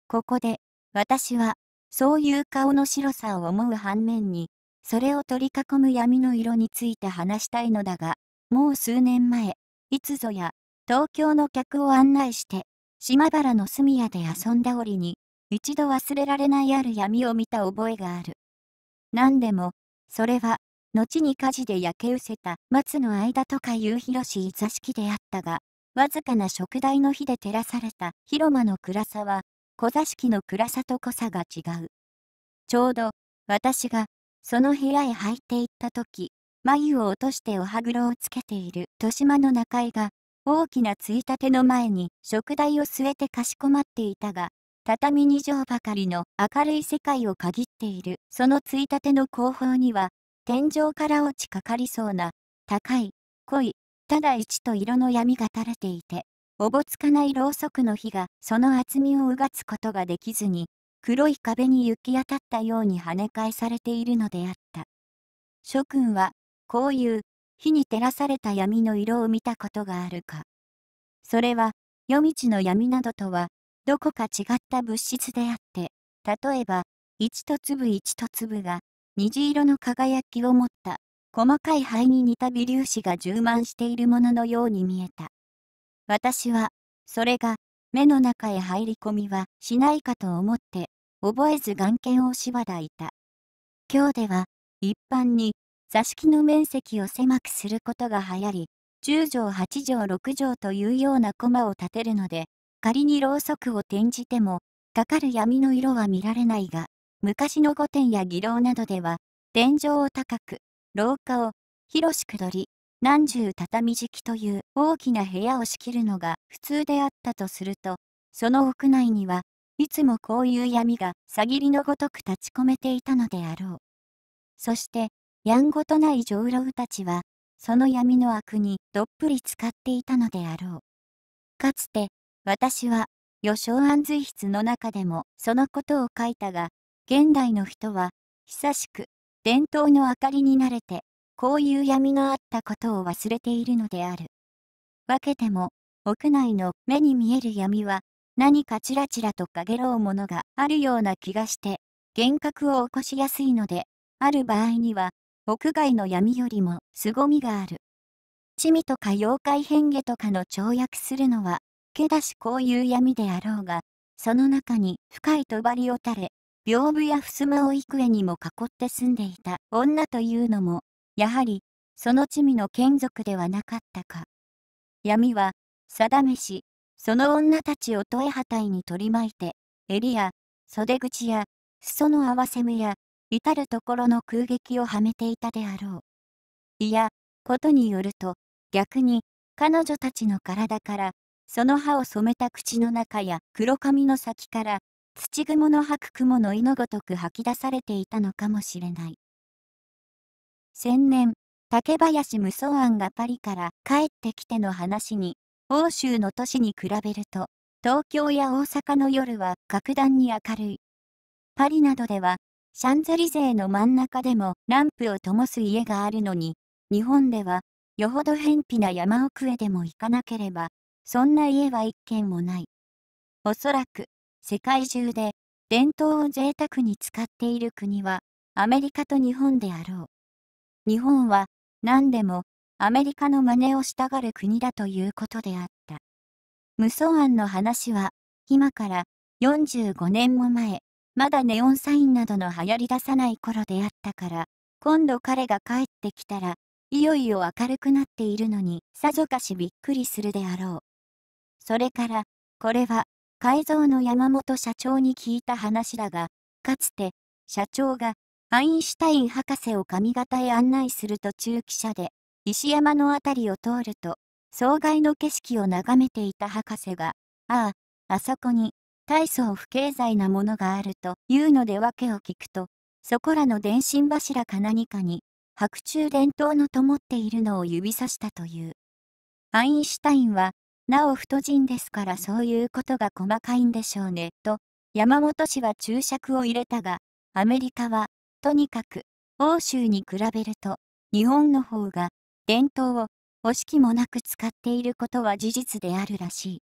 [SPEAKER 1] ここで、私は、そういう顔の白さを思う反面に、それを取り囲む闇の色について話したいのだが、もう数年前、いつぞや、東京の客を案内して、島原の住屋で遊んだ折に、一度忘れられないある闇を見た覚えがある。何でも、それは、後に火事で焼け失せた松の間とかいう広し座敷であったが、わずかな食台の火で照らされた広間の暗さは、小座敷の暗さと濃さが違う。ちょうど、私が、その部屋へ入っていった時、眉を落としてお歯黒をつけている豊島の中井が、大きなついたての前に食台を据えてかしこまっていたが、畳2畳ばかりの明るい世界を限っているそのついたての後方には、天井から落ちかかりそうな、高い、濃い、ただ一と色の闇が垂れていて、おぼつかないろうそくの火がその厚みをうがつことができずに、黒い壁に行き当たったように跳ね返されているのであった。諸君は、こういう火に照らされた闇の色を見たことがあるか。それは、夜道の闇などとは、どこか違った物質であって、例えば、一と粒一と粒が、虹色の輝きを持った、細かい灰に似た微粒子が充満しているもののように見えた。私は、それが、目の中へ入り込みはしないかと思って、覚えず眼見をしばらいた。今日では、一般に、座敷の面積を狭くすることが流行り、10畳8畳6畳というような駒を立てるので、仮にろうそくを転じても、かかる闇の色は見られないが、昔の御殿や儀楼などでは、天井を高く、廊下を広しく取り、何十畳敷きという大きな部屋を仕切るのが普通であったとすると、その屋内にはいつもこういう闇がさぎりのごとく立ち込めていたのであろう。そして、やんごとない上楼たちは、その闇の悪にどっぷり浸かっていたのであろう。かつて、私は、予想安随筆の中でもそのことを書いたが、現代の人は、久しく、伝統の明かりに慣れて、こういう闇のあったことを忘れているのである。分けても、屋内の目に見える闇は、何かちらちらとかろうものがあるような気がして、幻覚を起こしやすいので、ある場合には、屋外の闇よりも凄みがある。地味とか妖怪変化とかの跳躍するのは、けだしこういう闇であろうが、その中に深いとばりを垂れ、屏風や襖を幾重にも囲って住んでいた女というのもやはり、その罪の眷属ではなかったか。闇は、定めし、その女たちを問エはたいに取り巻いて、襟や、袖口や、裾の合わせ目や、至るところの空撃をはめていたであろう。いや、ことによると、逆に、彼女たちの体から、その歯を染めた口の中や黒髪の先から、土蜘蛛の吐く蜘蛛の犬のごとく吐き出されていたのかもしれない。先年、竹林無双案がパリから帰ってきての話に、欧州の都市に比べると、東京や大阪の夜は格段に明るい。パリなどでは、シャンゼリゼの真ん中でもランプを灯す家があるのに、日本では、よほど偏僻な山奥へでも行かなければ、そんな家は一軒もない。おそらく、世界中で、伝統を贅沢に使っている国は、アメリカと日本であろう。日本は何でもアメリカの真似をしたがる国だということであった。無双案の話は今から45年も前、まだネオンサインなどの流行り出さない頃であったから、今度彼が帰ってきたら、いよいよ明るくなっているのにさぞかしびっくりするであろう。それから、これは改造の山本社長に聞いた話だが、かつて社長がアインシュタイン博士を髪型へ案内する途中汽車で、石山の辺りを通ると、総外の景色を眺めていた博士が、ああ、あそこに、大層不経済なものがあるというので訳を聞くと、そこらの電信柱か何かに、白昼伝統の灯っているのを指さしたという。アインシュタインは、なお太人ですからそういうことが細かいんでしょうね、と、山本氏は注釈を入れたが、アメリカは、とにかく欧州に比べると日本の方が伝統を惜しきもなく使っていることは事実であるらし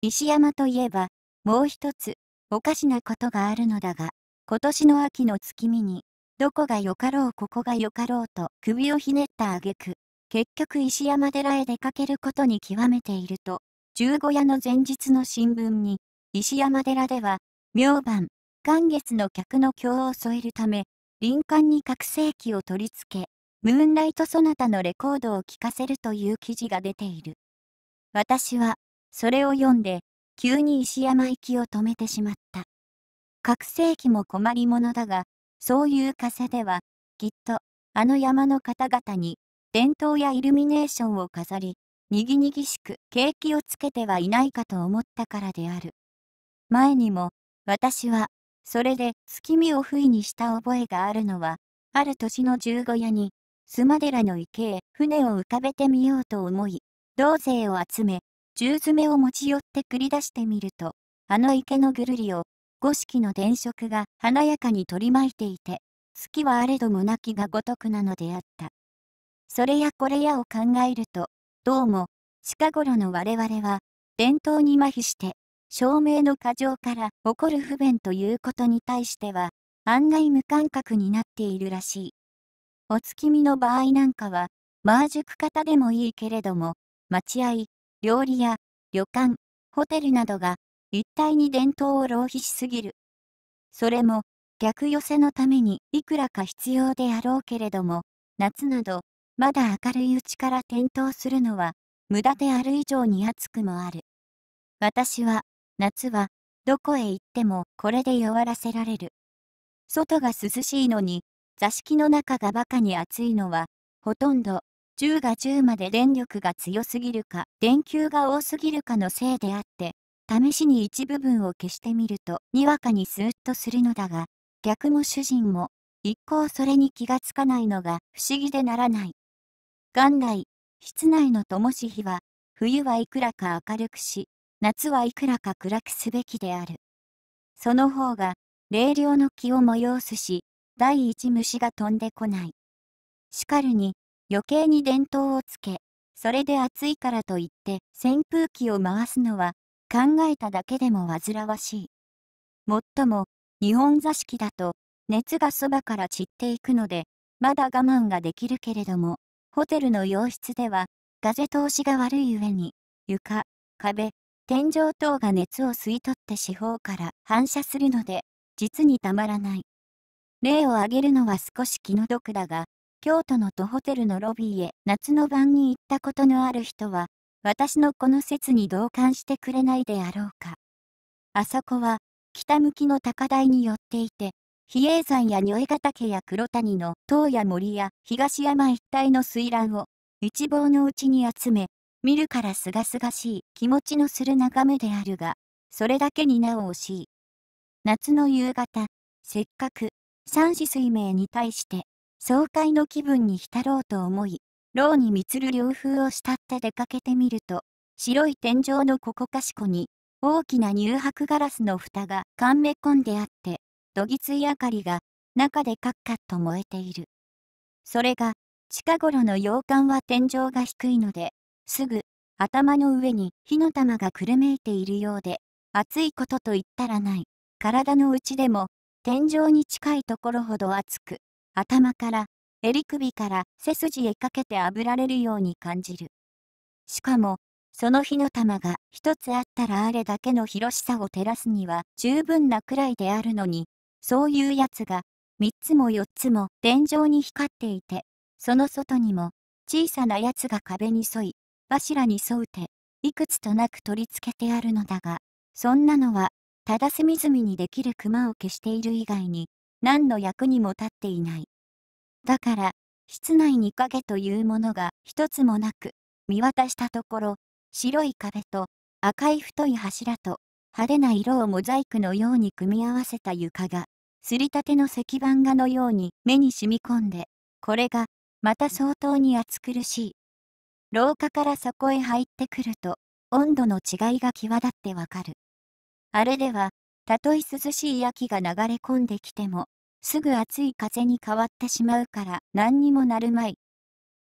[SPEAKER 1] い。石山といえばもう一つおかしなことがあるのだが今年の秋の月見にどこがよかろうここがよかろうと首をひねった挙句結局石山寺へ出かけることに極めていると十五夜の前日の新聞に石山寺では明晩、寒月の客の経を添えるため、林間に拡声器を取り付け、ムーンライト・ソナタのレコードを聴かせるという記事が出ている。私は、それを読んで、急に石山行きを止めてしまった。拡声器も困りものだが、そういう風では、きっと、あの山の方々に、伝統やイルミネーションを飾り、にぎにぎしく景気をつけてはいないかと思ったからである。前にも、私は、それで月見を不意にした覚えがあるのは、ある年の十五夜に、須磨寺の池へ船を浮かべてみようと思い、同勢を集め、十詰めを持ち寄って繰り出してみると、あの池のぐるりを、五色の電飾が華やかに取り巻いていて、月はあれどもなきがごとくなのであった。それやこれやを考えると、どうも、近頃の我々は、伝統に麻痺して、照明の過剰から起こる不便ということに対しては、案外無感覚になっているらしい。お月見の場合なんかは、マージュでもいいけれども、待合、料理屋、旅館、ホテルなどが一体に伝統を浪費しすぎる。それも逆寄せのためにいくらか必要であろうけれども、夏などまだ明るいうちから点灯するのは無駄である以上に熱くもある。私は夏は、どこへ行ってもこれで弱らせられる。外が涼しいのに、座敷の中がバカに暑いのは、ほとんど、10が10まで電力が強すぎるか、電球が多すぎるかのせいであって、試しに一部分を消してみると、にわかにスーッとするのだが、逆も主人も、一向それに気がつかないのが不思議でならない。元来、室内の灯火は、冬はいくらか明るくし、夏はいくらか暗くすべきである。その方が、冷涼の気を催すし、第一虫が飛んでこない。しかるに、余計に電灯をつけ、それで暑いからといって扇風機を回すのは、考えただけでも煩わしい。もっとも、日本座敷だと、熱がそばから散っていくので、まだ我慢ができるけれども、ホテルの洋室では、風通しが悪い上に、床、壁、天井等が熱を吸い取って四方から反射するので、実にたまらない。例を挙げるのは少し気の毒だが、京都の都ホテルのロビーへ夏の晩に行ったことのある人は、私のこの説に同感してくれないであろうか。あそこは、北向きの高台に寄っていて、比叡山や如意ヶ岳や黒谷の塔や森や東山一帯の水卵を一望のうちに集め、見るからすがすがしい気持ちのする眺めであるが、それだけになお惜しい。夏の夕方、せっかく、三子水明に対して、爽快の気分に浸ろうと思い、牢に満る涼風を慕って出かけてみると、白い天井のここかしこに、大きな乳白ガラスの蓋がかんめ込んであって、どぎつい明かりが、中でカッカッと燃えている。それが、近頃の洋館は天井が低いので、すぐ、頭の上に火の玉がくるめいているようで、熱いことと言ったらない。体の内でも、天井に近いところほど熱く、頭から、襟首から背筋へかけて炙られるように感じる。しかも、その火の玉が一つあったらあれだけの広しさを照らすには十分なくらいであるのに、そういうやつが、三つも四つも天井に光っていて、その外にも、小さなやつが壁に沿い、柱に沿うて、いくつとなく取り付けてあるのだが、そんなのは、ただ隅々にできる熊を消している以外に、何の役にも立っていない。だから、室内に影というものが一つもなく、見渡したところ、白い壁と赤い太い柱と派手な色をモザイクのように組み合わせた床が、すりたての石板画のように目に染み込んで、これがまた相当に暑苦しい。廊下からそこへ入ってくると、温度の違いが際立ってわかる。あれでは、たとえ涼しい秋が流れ込んできても、すぐ暑い風に変わってしまうから何にもなるまい。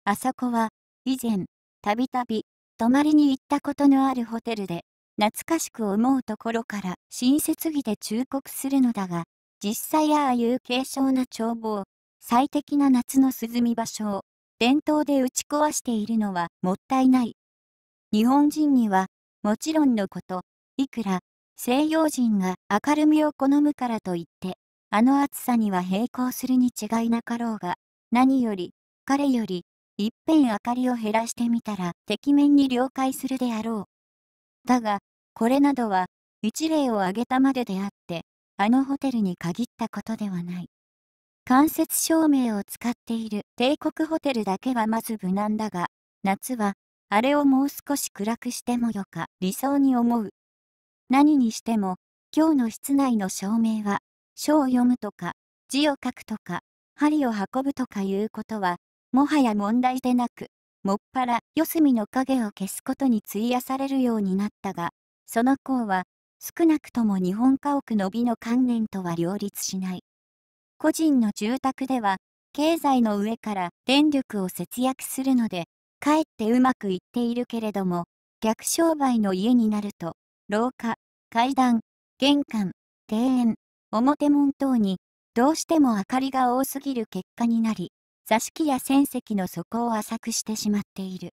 [SPEAKER 1] あそこは、以前、たびたび、泊まりに行ったことのあるホテルで、懐かしく思うところから親切着で忠告するのだが、実際ああいう軽症な眺望、最適な夏の涼み場所を伝統で打ち壊しているのはもったいない。日本人には、もちろんのこと、いくら、西洋人が明るみを好むからといって、あの暑さには並行するに違いなかろうが、何より、彼より、いっぺん明かりを減らしてみたら、てきめんに了解するであろう。だが、これなどは、一例を挙げたまでであって、あのホテルに限ったことではない。間接照明を使っている帝国ホテルだけはまず無難だが、夏は、あれをもう少し暗くしてもよか理想に思う。何にしても、今日の室内の照明は、書を読むとか、字を書くとか、針を運ぶとかいうことは、もはや問題でなく、もっぱら四隅の影を消すことに費やされるようになったが、その項は、少なくとも日本家屋の美の観念とは両立しない。個人の住宅では、経済の上から電力を節約するので、かえってうまくいっているけれども、逆商売の家になると、廊下、階段、玄関、庭園、表門等に、どうしても明かりが多すぎる結果になり、座敷や戦石の底を浅くしてしまっている。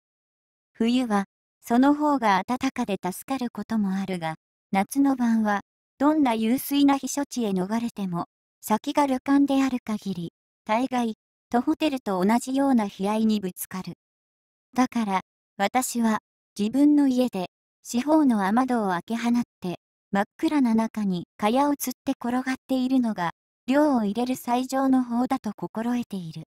[SPEAKER 1] 冬は、その方が暖かで助かることもあるが、夏の晩は、どんな湧水な避暑地へ逃れても、先が旅館である限り、大概、とホテルと同じような悲哀にぶつかる。だから、私は、自分の家で、四方の雨戸を開け放って、真っ暗な中に蚊帳をつって転がっているのが、量を入れる最上の方だと心得ている。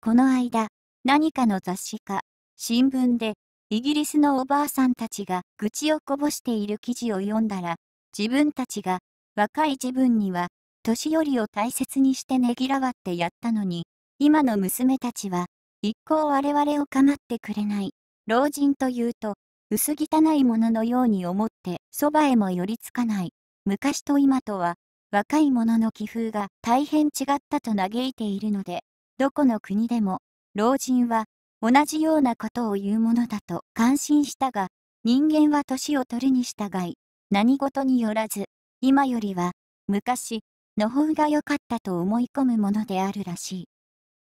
[SPEAKER 1] この間、何かの雑誌か、新聞で、イギリスのおばあさんたちが愚痴をこぼしている記事を読んだら、自分たちが若い自分には、年寄りを大切にしてねぎらわってやったのに、今の娘たちは、一向我々を構ってくれない。老人というと、薄汚いもののように思って、そばへも寄りつかない。昔と今とは、若い者の気風が大変違ったと嘆いているので、どこの国でも、老人は、同じようなことを言うものだと感心したが、人間は年を取るに従い、何事によらず、今よりは昔の方が良かったと思い込むものであるらしい。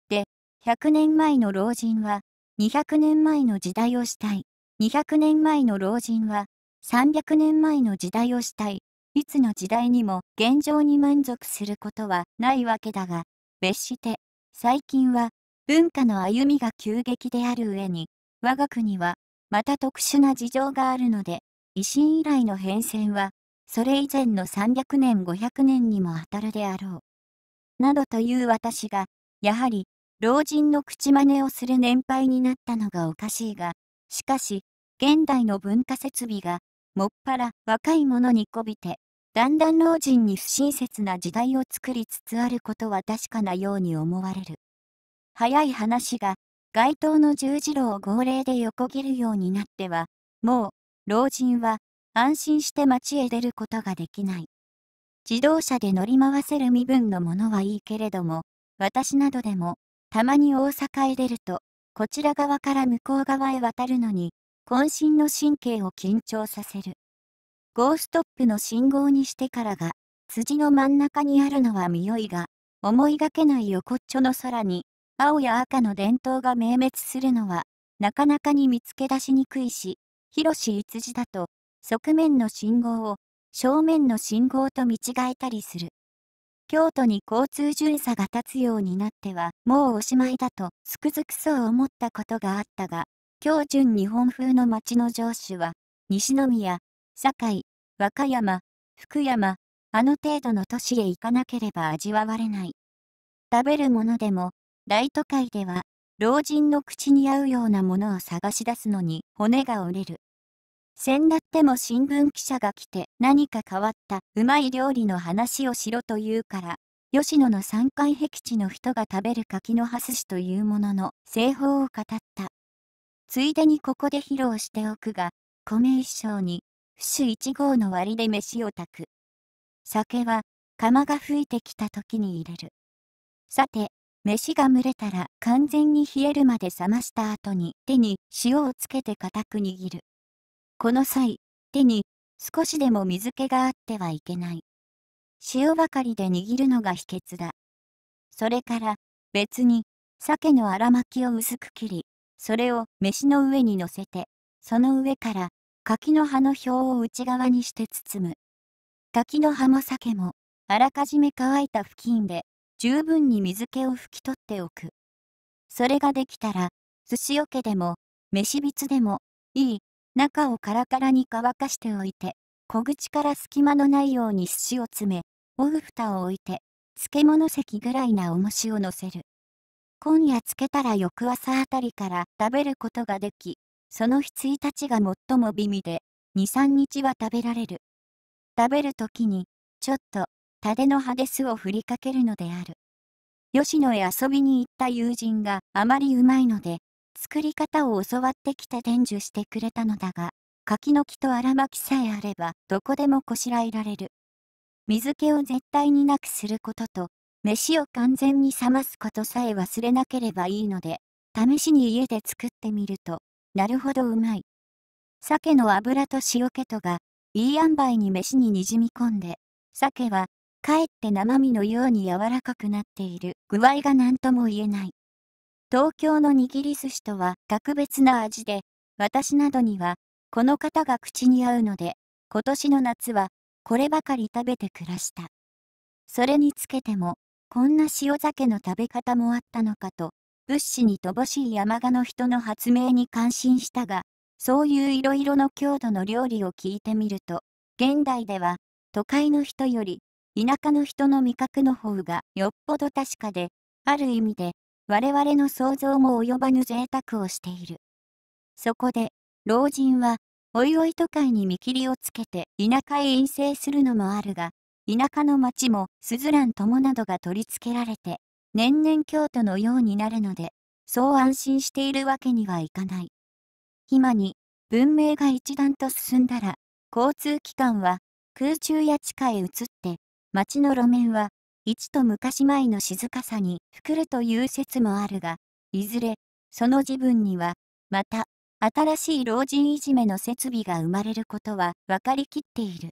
[SPEAKER 1] で、100年前の老人は200年前の時代をしたい。200年前の老人は300年前の時代をしたい。いつの時代にも現状に満足することはないわけだが、別して最近は文化の歩みが急激である上に、我が国はまた特殊な事情があるので、維新以来の変遷はそれ以前の300年500年にもあたるであろう。などという私が、やはり、老人の口真似をする年配になったのがおかしいが、しかし、現代の文化設備が、もっぱら若い者にこびて、だんだん老人に不親切な時代を作りつつあることは確かなように思われる。早い話が、街頭の十字路を号令で横切るようになっては、もう、老人は、安心して街へ出ることができない。自動車で乗り回せる身分のものはいいけれども、私などでも、たまに大阪へ出ると、こちら側から向こう側へ渡るのに、渾身の神経を緊張させる。ゴーストップの信号にしてからが、辻の真ん中にあるのは匂いが、思いがけない横っちょの空に、青や赤の伝統が明滅するのは、なかなかに見つけ出しにくいし、広しい辻だと、側面の信号を正面の信号と見違えたりする。京都に交通巡査が立つようになってはもうおしまいだとつくづくそう思ったことがあったが、京純日本風の町の城主は、西宮、堺、和歌山、福山、あの程度の都市へ行かなければ味わわれない。食べるものでも、大都会では、老人の口に合うようなものを探し出すのに骨が折れる。先だっても新聞記者が来て何か変わったうまい料理の話をしろと言うから、吉野の3階僻地の人が食べる柿の葉寿司というものの製法を語った。ついでにここで披露しておくが、米一升に、不死1号の割で飯を炊く。酒は、釜が吹いてきた時に入れる。さて、飯が蒸れたら完全に冷えるまで冷ました後に手に塩をつけて固く握る。この際、手に少しでも水気があってはいけない。塩ばかりで握るのが秘訣だ。それから、別に、鮭の粗巻きを薄く切り、それを飯の上に乗せて、その上から柿の葉の表を内側にして包む。柿の葉も鮭も、あらかじめ乾いた布巾で十分に水気を拭き取っておく。それができたら、寿司桶でも、飯びつでも、いい中をカラカラに乾かしておいて、小口から隙間のないように寿司を詰め、オフ蓋を置いて、漬物席ぐらいな重しを乗せる。今夜漬けたら翌朝あたりから食べることができ、その日1日が最も美味で、2、3日は食べられる。食べるときに、ちょっと、タデの葉で酢をふりかけるのである。吉野へ遊びに行った友人があまりうまいので、作り方を教わってきて伝授してくれたのだが、柿の木と荒巻さえあればどこでもこしらえられる。水気を絶対になくすることと、飯を完全に冷ますことさえ忘れなければいいので、試しに家で作ってみると、なるほどうまい。鮭の油と塩気とが、いい塩梅に飯ににじみ込んで、鮭は、かえって生身のように柔らかくなっている具合が何とも言えない。東京の握り寿司とは格別な味で、私などには、この方が口に合うので、今年の夏は、こればかり食べて暮らした。それにつけても、こんな塩酒の食べ方もあったのかと、物資に乏しい山鹿の人の発明に感心したが、そういういろいろの郷土の料理を聞いてみると、現代では、都会の人より、田舎の人の味覚の方がよっぽど確かで、ある意味で、我々の想像も及ばぬ贅沢をしている。そこで、老人は、おいおい都会に見切りをつけて田舎へ陰性するのもあるが、田舎の町もすずらん友などが取り付けられて、年々京都のようになるので、そう安心しているわけにはいかない。今に、文明が一段と進んだら、交通機関は空中や地下へ移って、町の路面は一と昔前の静かさに膨るという説もあるが、いずれ、その自分には、また、新しい老人いじめの設備が生まれることは分かりきっている。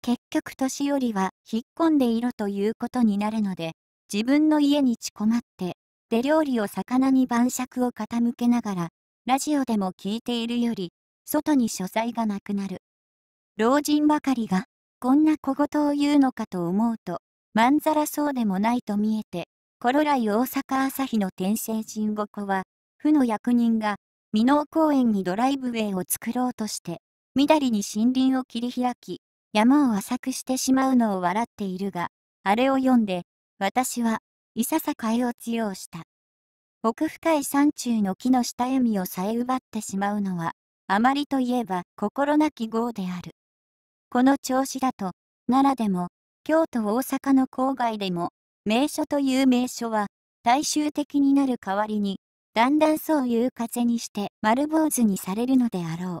[SPEAKER 1] 結局年寄りは引っ込んでいろということになるので、自分の家にちこまって、手料理を魚に晩酌を傾けながら、ラジオでも聞いているより、外に書斎がなくなる。老人ばかりが、こんな小言を言うのかと思うと、まんざらそうでもないと見えて、コロライ大阪朝日の天聖人五湖は、府の役人が、美濃公園にドライブウェイを作ろうとして、みだりに森林を切り開き、山を浅くしてしまうのを笑っているが、あれを読んで、私は、いささか絵を強した。奥深い山中の木の下闇をさえ奪ってしまうのは、あまりといえば心なき業である。この調子だと、奈良でも、京都大阪の郊外でも、名所という名所は、大衆的になる代わりに、だんだんそういう風にして丸坊主にされるのであろう。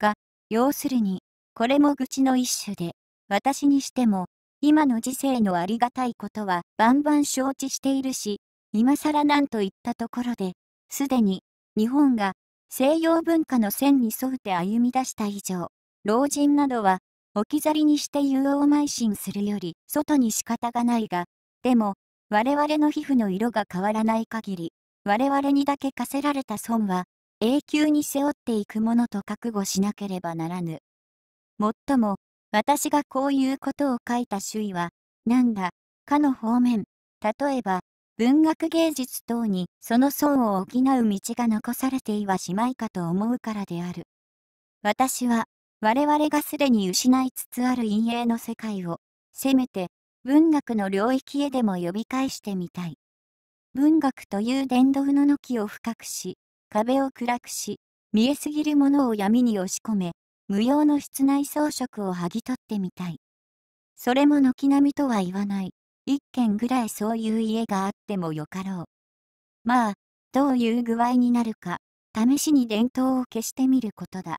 [SPEAKER 1] が、要するに、これも愚痴の一種で、私にしても、今の時世のありがたいことはバンバン承知しているし、今更なんといったところで、すでに、日本が西洋文化の線に沿うて歩み出した以上、老人などは置き去りにして誘導邁進するより外に仕方がないが、でも、我々の皮膚の色が変わらない限り、我々にだけ課せられた損は、永久に背負っていくものと覚悟しなければならぬ。もっとも、私がこういうことを書いた主意は、なんだ、かの方面、例えば、文学芸術等にその損を補う道が残されていはしまいかと思うからである。私は、我々がすでに失いつつある陰影の世界を、せめて文学の領域へでも呼び返してみたい。文学という伝道の軒を深くし、壁を暗くし、見えすぎるものを闇に押し込め、無用の室内装飾を剥ぎ取ってみたい。それも軒並みとは言わない。一軒ぐらいそういう家があってもよかろう。まあ、どういう具合になるか、試しに伝統
[SPEAKER 2] を消してみることだ。